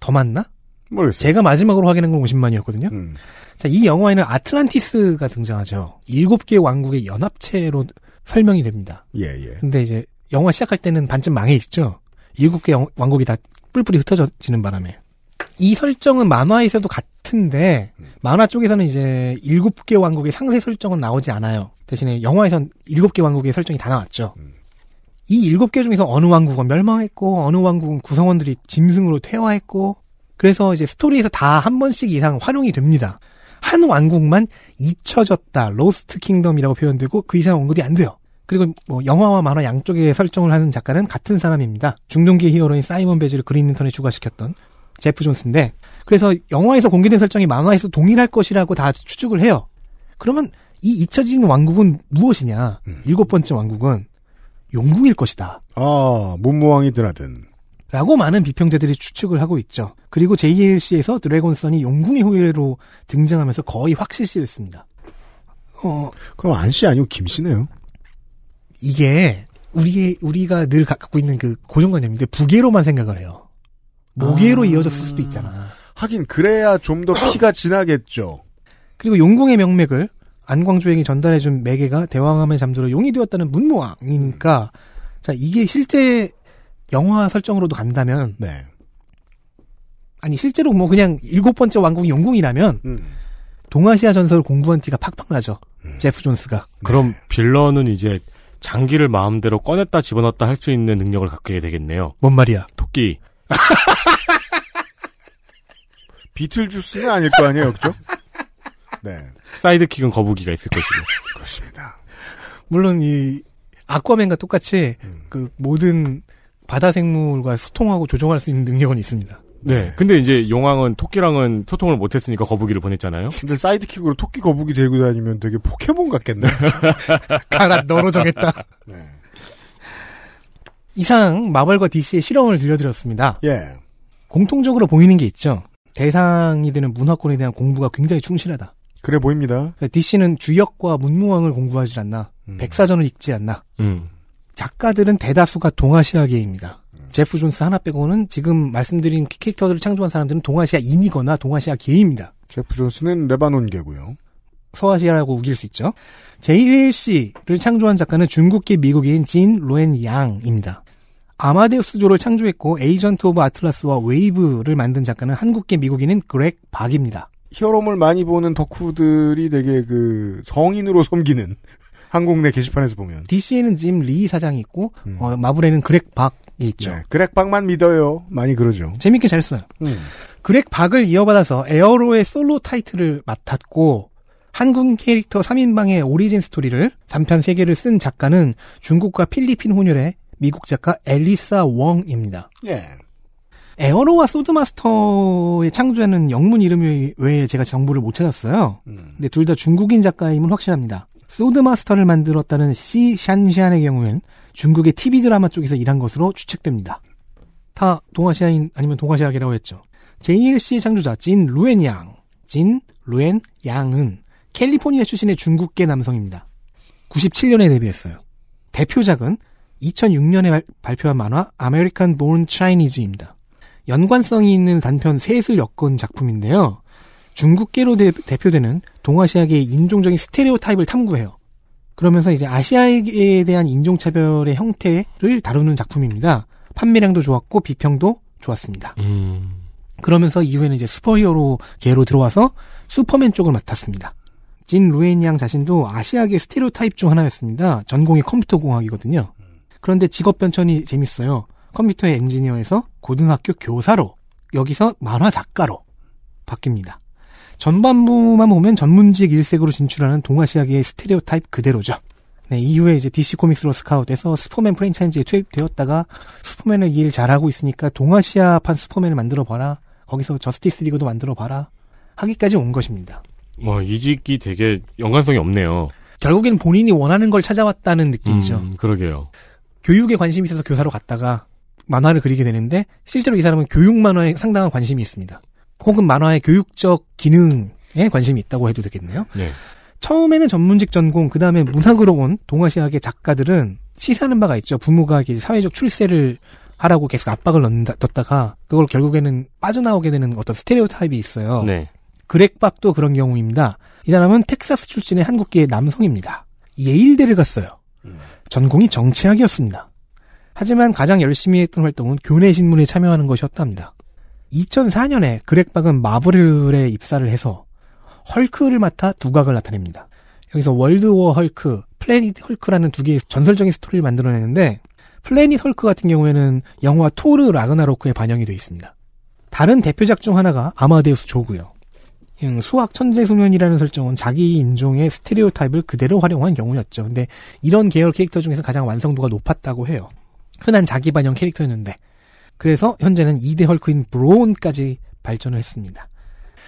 S4: 더 많나? 모르겠어요. 제가 마지막으로 확인한 건 50만이었거든요. 음. 자, 이 영화에는 아틀란티스가 등장하죠. 일곱 개 왕국의 연합체로 설명이 됩니다. 예, 예. 근데 이제 영화 시작할 때는 반쯤 망해 있죠. 일곱 개 왕국이 다 뿔뿔이 흩어지는 바람에 이 설정은 만화에서도 같은데 만화 쪽에서는 이제 일곱 개 왕국의 상세 설정은 나오지 않아요. 대신에 영화에선 일곱 개 왕국의 설정이 다 나왔죠. 이 일곱 개 중에서 어느 왕국은 멸망했고 어느 왕국은 구성원들이 짐승으로 퇴화했고 그래서 이제 스토리에서 다 한 번씩 이상 활용이 됩니다. 한 왕국만 잊혀졌다, 로스트 킹덤이라고 표현되고 그 이상 언급이 안 돼요. 그리고 뭐 영화와 만화 양쪽에 설정을 하는 작가는 같은 사람입니다. 중동기 히어로인 사이먼 베즈를 그린인턴에 추가시켰던 제프 존스인데 그래서 영화에서 공개된 설정이 만화에서 동일할 것이라고 다 추측을 해요. 그러면 이 잊혀진 왕국은 무엇이냐? 음. 일곱 번째 왕국은 용궁일 것이다. 아, 문무왕이 드나든. 라고 많은 비평자들이 추측을 하고 있죠. 그리고 JLC에서 드래곤선이 용궁의 후예로 등장하면서 거의 확실시했습니다. 어. 그럼 안씨 아니고 김씨네요. 이게 우리의 우리가 늘 갖고 있는 그 고정관념인데 부계로만 생각을 해요. 모계로 아... 이어졌을 수도 있잖아.
S2: 하긴 그래야 좀 더 피가 지나겠죠
S4: 그리고 용궁의 명맥을 안광조행이 전달해준 매개가 대왕함에 잠들어 용이 되었다는 문무왕이니까 음. 자 이게 실제 영화 설정으로도 간다면 네. 아니 실제로 뭐 그냥 일곱 번째 왕궁이 용궁이라면 음. 동아시아 전설 공부한 티가 팍팍 나죠. 음. 제프 존스가.
S3: 그럼 네. 빌런은 이제 장기를 마음대로 꺼냈다 집어넣었다 할 수 있는 능력을 갖게 되겠네요. 뭔 말이야? 토끼. 비틀주스는 아닐 거 아니에요, 그죠? 네. 사이드킥은 거북이가 있을 것이고. 그렇습니다.
S4: 물론 이 아쿠아맨과 똑같이 음. 그 모든 바다 생물과 소통하고 조종할 수 있는 능력은 있습니다.
S3: 네. 근데 이제 용왕은 토끼랑은 소통을 못했으니까 거북이를 보냈잖아요.
S4: 근데
S2: 사이드킥으로 토끼 거북이 데리고 다니면 되게 포켓몬 같겠네. 가라 너로 정했다. 네.
S4: 이상 마블과 DC의 실험을 들려드렸습니다. 예. 공통적으로 보이는 게 있죠. 대상이 되는 문화권에 대한 공부가 굉장히 충실하다. 그래 보입니다. 그러니까 DC는 주역과 문무왕을 공부하지 않나, 음. 백사전을 읽지 않나. 음. 작가들은 대다수가 동아시아계입니다. 제프 존스 하나 빼고는 지금 말씀드린 캐릭터들을 창조한 사람들은 동아시아인이거나 동아시아계입니다. 제프 존스는 레바논계고요. 서아시아라고 우길 수 있죠. JLC를 창조한 작가는 중국계 미국인 진 로엔 양입니다. 아마데우스조를 창조했고 에이전트 오브 아틀라스와 웨이브를 만든 작가는 한국계 미국인인 그렉 박입니다. 히어로물 많이 보는
S2: 덕후들이 되게 그 성인으로 섬기는 한국 내 게시판에서 보면 DC에는
S4: 짐 리 사장이 있고 음. 어, 마블에는 그렉 박 있죠. 네,
S2: 그렉박만 믿어요. 많이
S4: 그러죠. 재밌게 잘 써요. 음. 그렉박을 이어받아서 에어로의 솔로 타이틀을 맡았고 한국 캐릭터 3인방의 오리진 스토리를 단편 3개를 쓴 작가는 중국과 필리핀 혼혈의 미국 작가 엘리사 웡입니다. 예. 에어로와 소드마스터의 창조하는 영문 이름 외에 제가 정보를 못 찾았어요. 음. 근데 둘 다 중국인 작가임은 확실합니다. 소드마스터를 만들었다는 시 샨샨의 경우엔 중국의 TV 드라마 쪽에서 일한 것으로 추측됩니다. 타 동아시아인 아니면 동아시아계라고 했죠. JLC의 창조자 진 루엔 양, 진 루엔 양은 캘리포니아 출신의 중국계 남성입니다. 97년에 데뷔했어요. 대표작은 2006년에 발표한 만화 아메리칸 본 차이니즈입니다. 연관성이 있는 단편 셋을 엮은 작품인데요. 중국계로 대, 표되는 동아시아계의 인종적인 스테레오 타입을 탐구해요. 그러면서 이제 아시아에 대한 인종차별의 형태를 다루는 작품입니다. 판매량도 좋았고 비평도 좋았습니다.
S3: 음.
S4: 그러면서 이후에는 이제 슈퍼히어로 계로 들어와서 슈퍼맨 쪽을 맡았습니다. 진 루엔 양 자신도 아시아계 스테레오 타입 중 하나였습니다. 전공이 컴퓨터공학이거든요. 그런데 직업 변천이 재밌어요. 컴퓨터 엔지니어에서 고등학교 교사로 여기서 만화 작가로 바뀝니다. 전반부만 보면 전문직 일색으로 진출하는 동아시아계의 스테레오타입 그대로죠. 네, 이후에 이제 DC 코믹스로 스카웃돼서 슈퍼맨 프랜차이즈에 투입되었다가 슈퍼맨을일 잘하고 있으니까 동아시아판 슈퍼맨을 만들어 봐라. 거기서 저스티스 리그도 만들어 봐라. 하기까지 온 것입니다.
S3: 와, 이직이 되게 연관성이 없네요.
S4: 결국엔 본인이 원하는 걸 찾아왔다는 느낌이죠. 음, 그러게요. 교육에 관심이 있어서 교사로 갔다가 만화를 그리게 되는데 실제로 이 사람은 교육 만화에 상당한 관심이 있습니다. 혹은 만화의 교육적 기능에 관심이 있다고 해도 되겠네요. 네. 처음에는 전문직 전공, 그 다음에 문학으로 온 동아시아계 작가들은 시사하는 바가 있죠. 부모가 사회적 출세를 하라고 계속 압박을 넣는다, 넣다가 그걸 결국에는 빠져나오게 되는 어떤 스테레오 타입이 있어요. 네. 그렉박도 그런 경우입니다. 이 사람은 텍사스 출신의 한국계 남성입니다. 예일대를 갔어요. 음. 전공이 정치학이었습니다. 하지만 가장 열심히 했던 활동은 교내 신문에 참여하는 것이었답니다. 2004년에 그렉박은 마블에 입사를 해서 헐크를 맡아 두각을 나타냅니다. 여기서 월드워 헐크, 플래닛 헐크라는 두 개의 전설적인 스토리를 만들어내는데 플래닛 헐크 같은 경우에는 영화 토르 라그나로크에 반영이 되어 있습니다. 다른 대표작 중 하나가 아마데우스 조구요 음, 수학 천재 소년이라는 설정은 자기 인종의 스테레오 타입을 그대로 활용한 경우였죠. 근데 이런 계열 캐릭터 중에서 가장 완성도가 높았다고 해요. 흔한 자기 반영 캐릭터였는데 그래서 현재는 2대 헐크인 브로운까지 발전을 했습니다.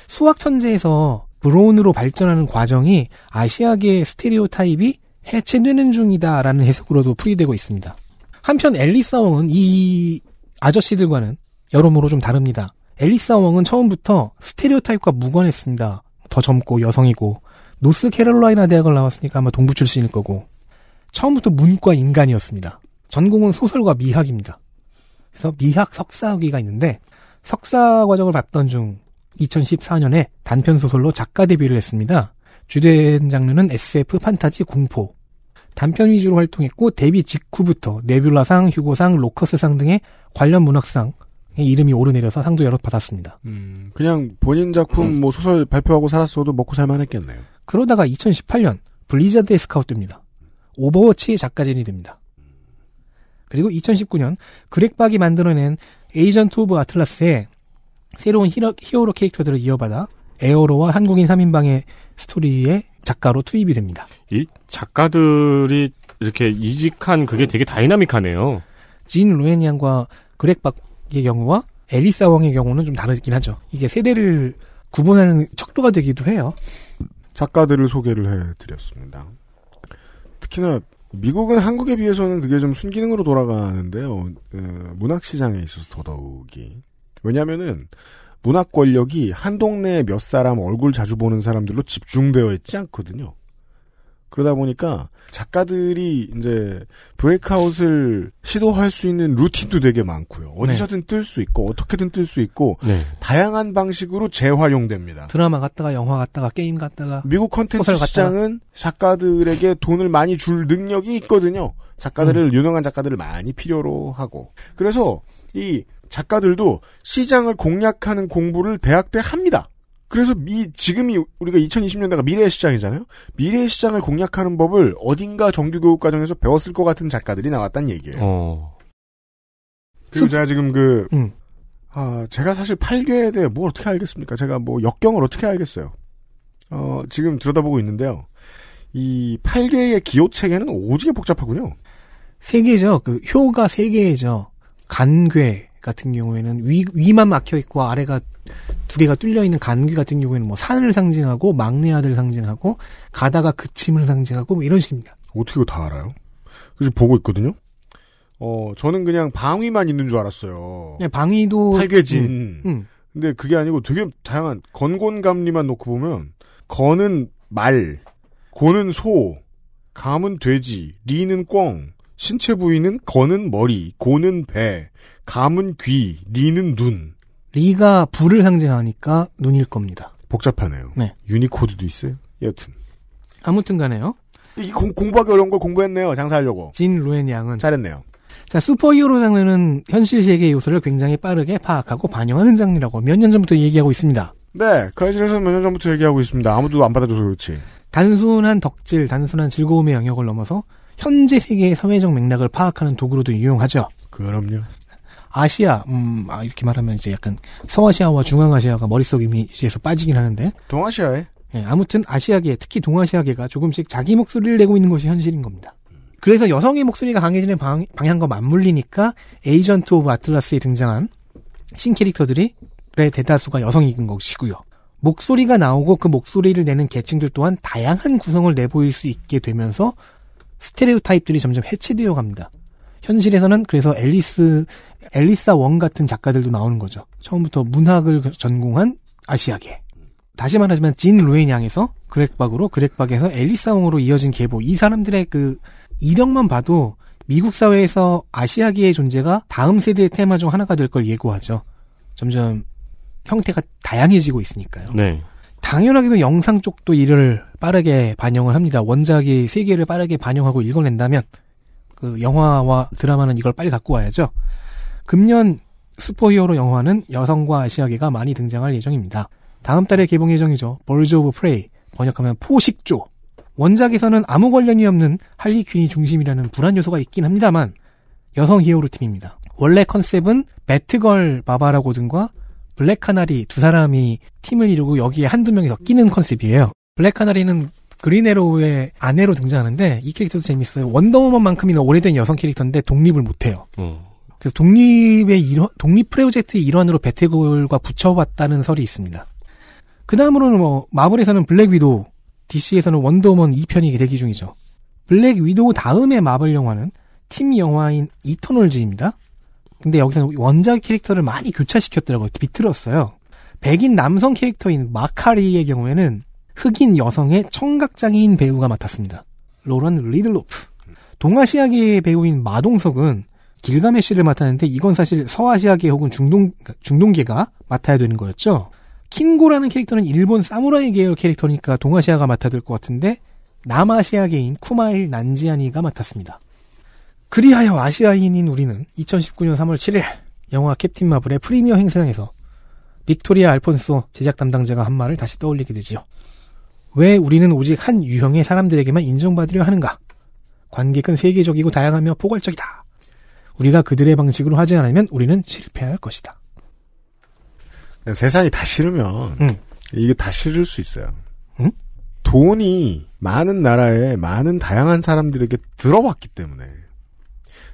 S4: 수학 천재에서 브로운으로 발전하는 과정이 아시아계의 스테레오 타입이 해체되는 중이다라는 해석으로도 풀이되고 있습니다. 한편 엘리사웡은 이 아저씨들과는 여러모로 좀 다릅니다. 엘리사웡은 처음부터 스테레오 타입과 무관했습니다. 더 젊고 여성이고 노스캐롤라이나 대학을 나왔으니까 아마 동부 출신일 거고 처음부터 문과 인간이었습니다. 전공은 소설과 미학입니다. 그래서 미학 석사 학위가 있는데 석사 과정을 밟던 중 2014년에 단편 소설로 작가 데뷔를 했습니다. 주된 장르는 SF, 판타지, 공포. 단편 위주로 활동했고 데뷔 직후부터 네뷸라상, 휴고상, 로커스상 등의 관련 문학상 이름이 오르내려서 상도 여럿 받았습니다. 음, 그냥 본인 작품 뭐 소설 발표하고 살았어도 먹고 살만했겠네요. 그러다가 2018년 블리자드의 스카웃됩니다. 오버워치 작가진이 됩니다. 그리고 2019년 그렉박이 만들어낸 에이전트 오브 아틀라스의 새로운 히로, 히어로 캐릭터들을 이어받아 에어로와 한국인 3인방의 스토리의 작가로 투입이 됩니다.
S3: 이 작가들이 이렇게 이직한
S4: 그게 되게 다이나믹하네요. 진 루엔 양과 그렉박의 경우와 엘리사 왕의 경우는 좀 다르긴 하죠. 이게 세대를 구분하는 척도가 되기도 해요. 작가들을 소개를 해드렸습니다. 특히나 미국은 한국에
S2: 비해서는 그게 좀 순기능으로 돌아가는데요. 그 문학 시장에 있어서 더더욱이. 왜냐면은 하 문학 권력이 한 동네 몇 사람 얼굴 자주 보는 사람들로 집중되어 있지 않거든요. 그러다 보니까 작가들이 이제 브레이크아웃을 시도할 수 있는 루틴도 되게 많고요. 어디서든 네. 뜰수 있고 어떻게든 뜰 수 있고 네. 다양한 방식으로 재활용됩니다.
S4: 드라마 갔다가 영화 갔다가 게임
S2: 갔다가 미국 컨텐츠 시장은 작가들에게 돈을 많이 줄 능력이 있거든요. 작가들을 음. 유명한 작가들을 많이 필요로 하고 그래서 이 작가들도 시장을 공략하는 공부를 대학 때 합니다. 그래서 미, 지금이 우리가 2020년대가 미래의 시장이잖아요. 미래의 시장을 공략하는 법을 어딘가 정규교육 과정에서 배웠을 것 같은 작가들이 나왔단 얘기예요. 어. 그리고 제가 지금 그 음. 아, 제가 사실 8괘에 대해 뭘 어떻게 알겠습니까? 제가 뭐 역경을 어떻게 알겠어요? 어, 지금 들여다보고 있는데요. 이 8개의 기호 체계는 오지게 복잡하군요.
S4: 3 개죠. 그 효가 3 개죠. 간괴 같은 경우에는 위, 위만 막혀 있고 아래가 두 개가 뚫려 있는 간귀 같은 경우에는 뭐 산을 상징하고 막내 아들 상징하고 가다가 그침을 상징하고 뭐 이런 식입니다. 어떻게 그거다 알아요? 그래서 보고 있거든요.
S2: 어 저는 그냥 방위만 있는 줄 알았어요.
S4: 네, 방위도
S2: 팔개진. 음, 음. 근데 그게 아니고 되게 다양한 건곤감리만 놓고 보면 건은 말, 고는 소, 감은 돼지, 리는 꿩, 신체 부위는 건은 머리, 고는 배, 감은 귀, 리는 눈.
S4: 리가 불을 상징하니까 눈일 겁니다. 복잡하네요. 네. 유니코드도 있어요. 여튼. 아무튼 간에요. 이 공, 공부하기 어려운 걸 공부했네요. 장사하려고. 진 루엔 양은. 잘했네요. 자, 슈퍼히어로 장르는 현실 세계의 요소를 굉장히 빠르게 파악하고 반영하는 장르라고 몇 년 전부터 얘기하고 있습니다. 네, 그현실에서 몇 년 전부터 얘기하고 있습니다. 아무도 안 받아줘서 그렇지. 단순한 덕질, 단순한 즐거움의 영역을 넘어서 현재 세계의 사회적 맥락을 파악하는 도구로도 유용하죠. 그럼요. 아시아, 음, 아, 이렇게 말하면 이제 약간 서아시아와 중앙아시아가 머릿속 이미지에서 빠지긴 하는데. 동아시아에? 예, 아무튼 아시아계, 특히 동아시아계가 조금씩 자기 목소리를 내고 있는 것이 현실인 겁니다. 그래서 여성의 목소리가 강해지는 방, 향과 맞물리니까 에이전트 오브 아틀라스에 등장한 신캐릭터들이 대다수가 여성인 것이고요. 목소리가 나오고 그 목소리를 내는 계층들 또한 다양한 구성을 내보일 수 있게 되면서 스테레오타입들이 점점 해체되어 갑니다. 현실에서는 그래서 앨리스 엘리사 원 같은 작가들도 나오는 거죠. 처음부터 문학을 전공한 아시아계. 다시 말하지만 진 루엔 양에서 그렉박으로 그렉박에서 엘리사 원으로 이어진 계보. 이 사람들의 그 이력만 봐도 미국 사회에서 아시아계의 존재가 다음 세대의 테마 중 하나가 될 걸 예고하죠. 점점 형태가 다양해지고 있으니까요. 네. 당연하게도 영상 쪽도 이를 빠르게 반영을 합니다. 원작이 세계를 빠르게 반영하고 읽어낸다면 그 영화와 드라마는 이걸 빨리 갖고 와야죠. 금년 슈퍼히어로 영화는 여성과 아시아계가 많이 등장할 예정입니다. 다음 달에 개봉 예정이죠. 벌즈 오브 프레이 번역하면 포식조. 원작에서는 아무 관련이 없는 할리퀸이 중심이라는 불안 요소가 있긴 합니다만 여성 히어로 팀입니다. 원래 컨셉은 배트걸 바바라고 등과 블랙카나리 두 사람이 팀을 이루고 여기에 한두 명이 더 끼는 컨셉이에요. 블랙카나리는 그린에로의 아내로 등장하는데 이 캐릭터도 재밌어요. 원더우먼만큼이나 오래된 여성 캐릭터인데 독립을 못해요. 어. 그래서 독립의 일환, 독립 프로젝트의 일환으로 배트걸과 붙여봤다는 설이 있습니다. 그 다음으로는 뭐 마블에서는 블랙 위도우, DC에서는 원더우먼 2편이 대기 중이죠. 블랙 위도우 다음의 마블 영화는 팀 영화인 이터널즈입니다. 근데 여기서는 원작 캐릭터를 많이 교차시켰더라고요. 비틀었어요. 백인 남성 캐릭터인 마카리의 경우에는 흑인 여성의 청각장애인 배우가 맡았습니다. 로런 리들로프. 동아시아계 의 배우인 마동석은 길가메시를 맡았는데 이건 사실 서아시아계 혹은 중동 중동계가 맡아야 되는 거였죠. 킨고라는 캐릭터는 일본 사무라이 계열 캐릭터니까 동아시아가 맡아야 될 것 같은데 남아시아계인 쿠마일 난지아니가 맡았습니다. 그리하여 아시아인인 우리는 2019년 3월 7일 영화 캡틴 마블의 프리미어 행사장에서 빅토리아 알폰소 제작 담당자가 한 말을 다시 떠올리게 되지요. 왜 우리는 오직 한 유형의 사람들에게만 인정받으려 하는가? 관객은 세계적이고 다양하며 포괄적이다. 우리가 그들의 방식으로 하지 않으면 우리는 실패할 것이다. 그러니까 세상이 다 싫으면 응. 이게 다 싫을 수 있어요. 응?
S2: 돈이 많은 나라에 많은 다양한 사람들에게 들어왔기 때문에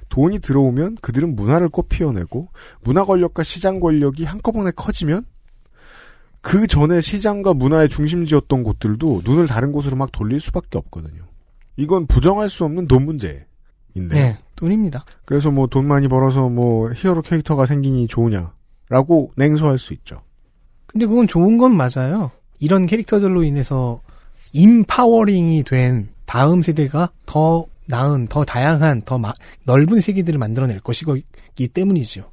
S2: 돈이 들어오면 그들은 문화를 꽃피워내고 문화 권력과 시장 권력이 한꺼번에 커지면 그 전에 시장과 문화의 중심지였던 곳들도 눈을 다른 곳으로 막 돌릴 수밖에 없거든요. 이건 부정할 수 없는 돈 문제. 인데 네, 돈입니다. 그래서 뭐 돈 많이 벌어서 뭐 히어로 캐릭터가 생기니 좋으냐라고
S4: 냉소할 수 있죠. 근데 그건 좋은 건 맞아요. 이런 캐릭터들로 인해서 인파워링이 된 다음 세대가 더 나은, 더 다양한, 더 마, 넓은 세계들을 만들어낼 것이기 때문이지요.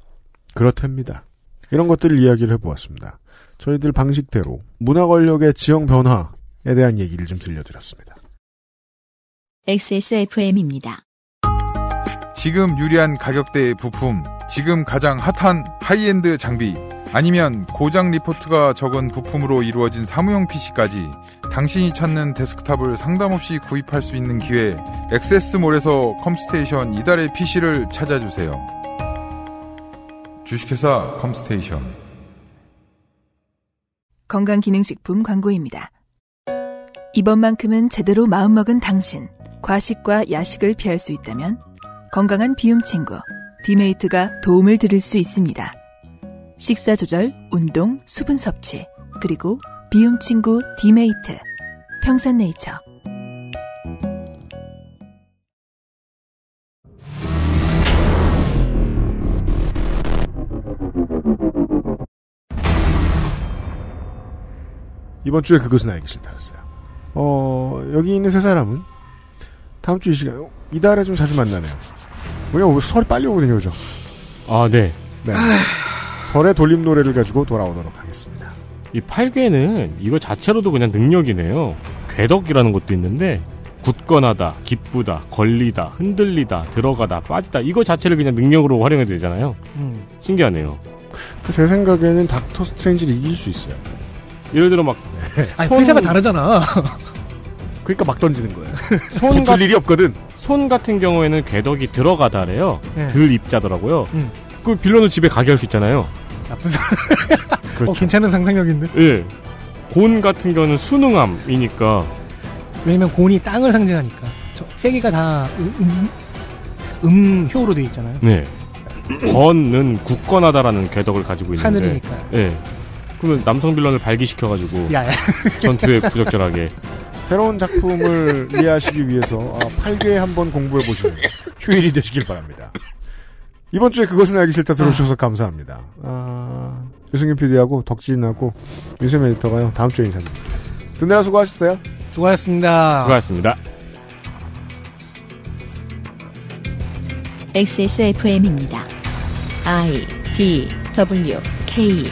S4: 그렇답니다. 이런
S2: 것들을 이야기를 해보았습니다. 저희들 방식대로 문화 권력의 지형 변화에 대한 얘기를 좀 들려드렸습니다.
S1: XSFM입니다.
S2: 지금 유리한 가격대의 부품, 지금 가장 핫한 하이엔드 장비, 아니면 고장 리포트가 적은 부품으로 이루어진 사무용 PC까지 당신이 찾는 데스크탑을 상담 없이 구입할 수 있는 기회, 액세스몰에서 컴스테이션 이달의 PC를 찾아주세요. 주식회사 컴스테이션
S1: 건강기능식품 광고입니다. 이번만큼은 제대로 마음먹은 당신, 과식과 야식을 피할 수 있다면 건강한 비움 친구 디메이트가 도움을 드릴 수 있습니다. 식사 조절, 운동, 수분 섭취, 그리고 비움 친구 디메이트 평산네이처
S2: 이번 주에 그것은 알기 싫다였어요. 어, 여기 있는 세 사람은 다음 주 이 시간, 어, 이달에 좀 자주 만나네요.
S3: 왜냐면 설이 빨리 오거든요, 그죠? 아, 네. 네. 설의 돌림 노래를 가지고 돌아오도록 하겠습니다. 이 팔괘는 이거 자체로도 그냥 능력이네요. 괴덕이라는 것도 있는데 굳건하다, 기쁘다, 걸리다, 흔들리다, 들어가다, 빠지다 이거 자체를 그냥 능력으로 활용해도 되잖아요. 음. 신기하네요.
S2: 제 생각에는 닥터 스트레인지를 이길 수 있어요. 예를 들어 막 아니 손... 회사가 다르잖아. 그러니까 막 던지는 거예요.
S3: 손 붙을 같... 일이 없거든. 손 같은 경우에는 궤덕이 들어가다래요. 네. 들 입자더라고요. 음. 그 빌런을 집에 가게 할 수 있잖아요. 나쁜 사 그렇죠. 어, 괜찮은 상상력인데. 예. 곤 같은 경우는 수능함이니까.
S4: 왜냐면 곤이 땅을 상징하니까. 저, 세기가 다 음, 음, 음, 음 효로 되어 있잖아요. 네.
S3: 건은 굳건하다라는 궤덕을 가지고 있는데. 하늘이니까. 예. 그러면 남성 빌런을 발기시켜가지고. 야야.
S4: 전투에 부적절하게.
S2: 새로운 작품을 이해하시기 위해서 8개에 아, 한번 공부해 보시는 휴일이 되시길 바랍니다. 이번 주에 그것은 알기 싫다 들어주셔서 아. 감사합니다. 아, 유승균 PD하고 덕진하고 윤세민 에디터가요. 다음 주에 인사드립니다.
S4: 듣느라 수고하셨어요.
S1: 수고하셨습니다. 수고하셨습니다. XSFM입니다. I D W K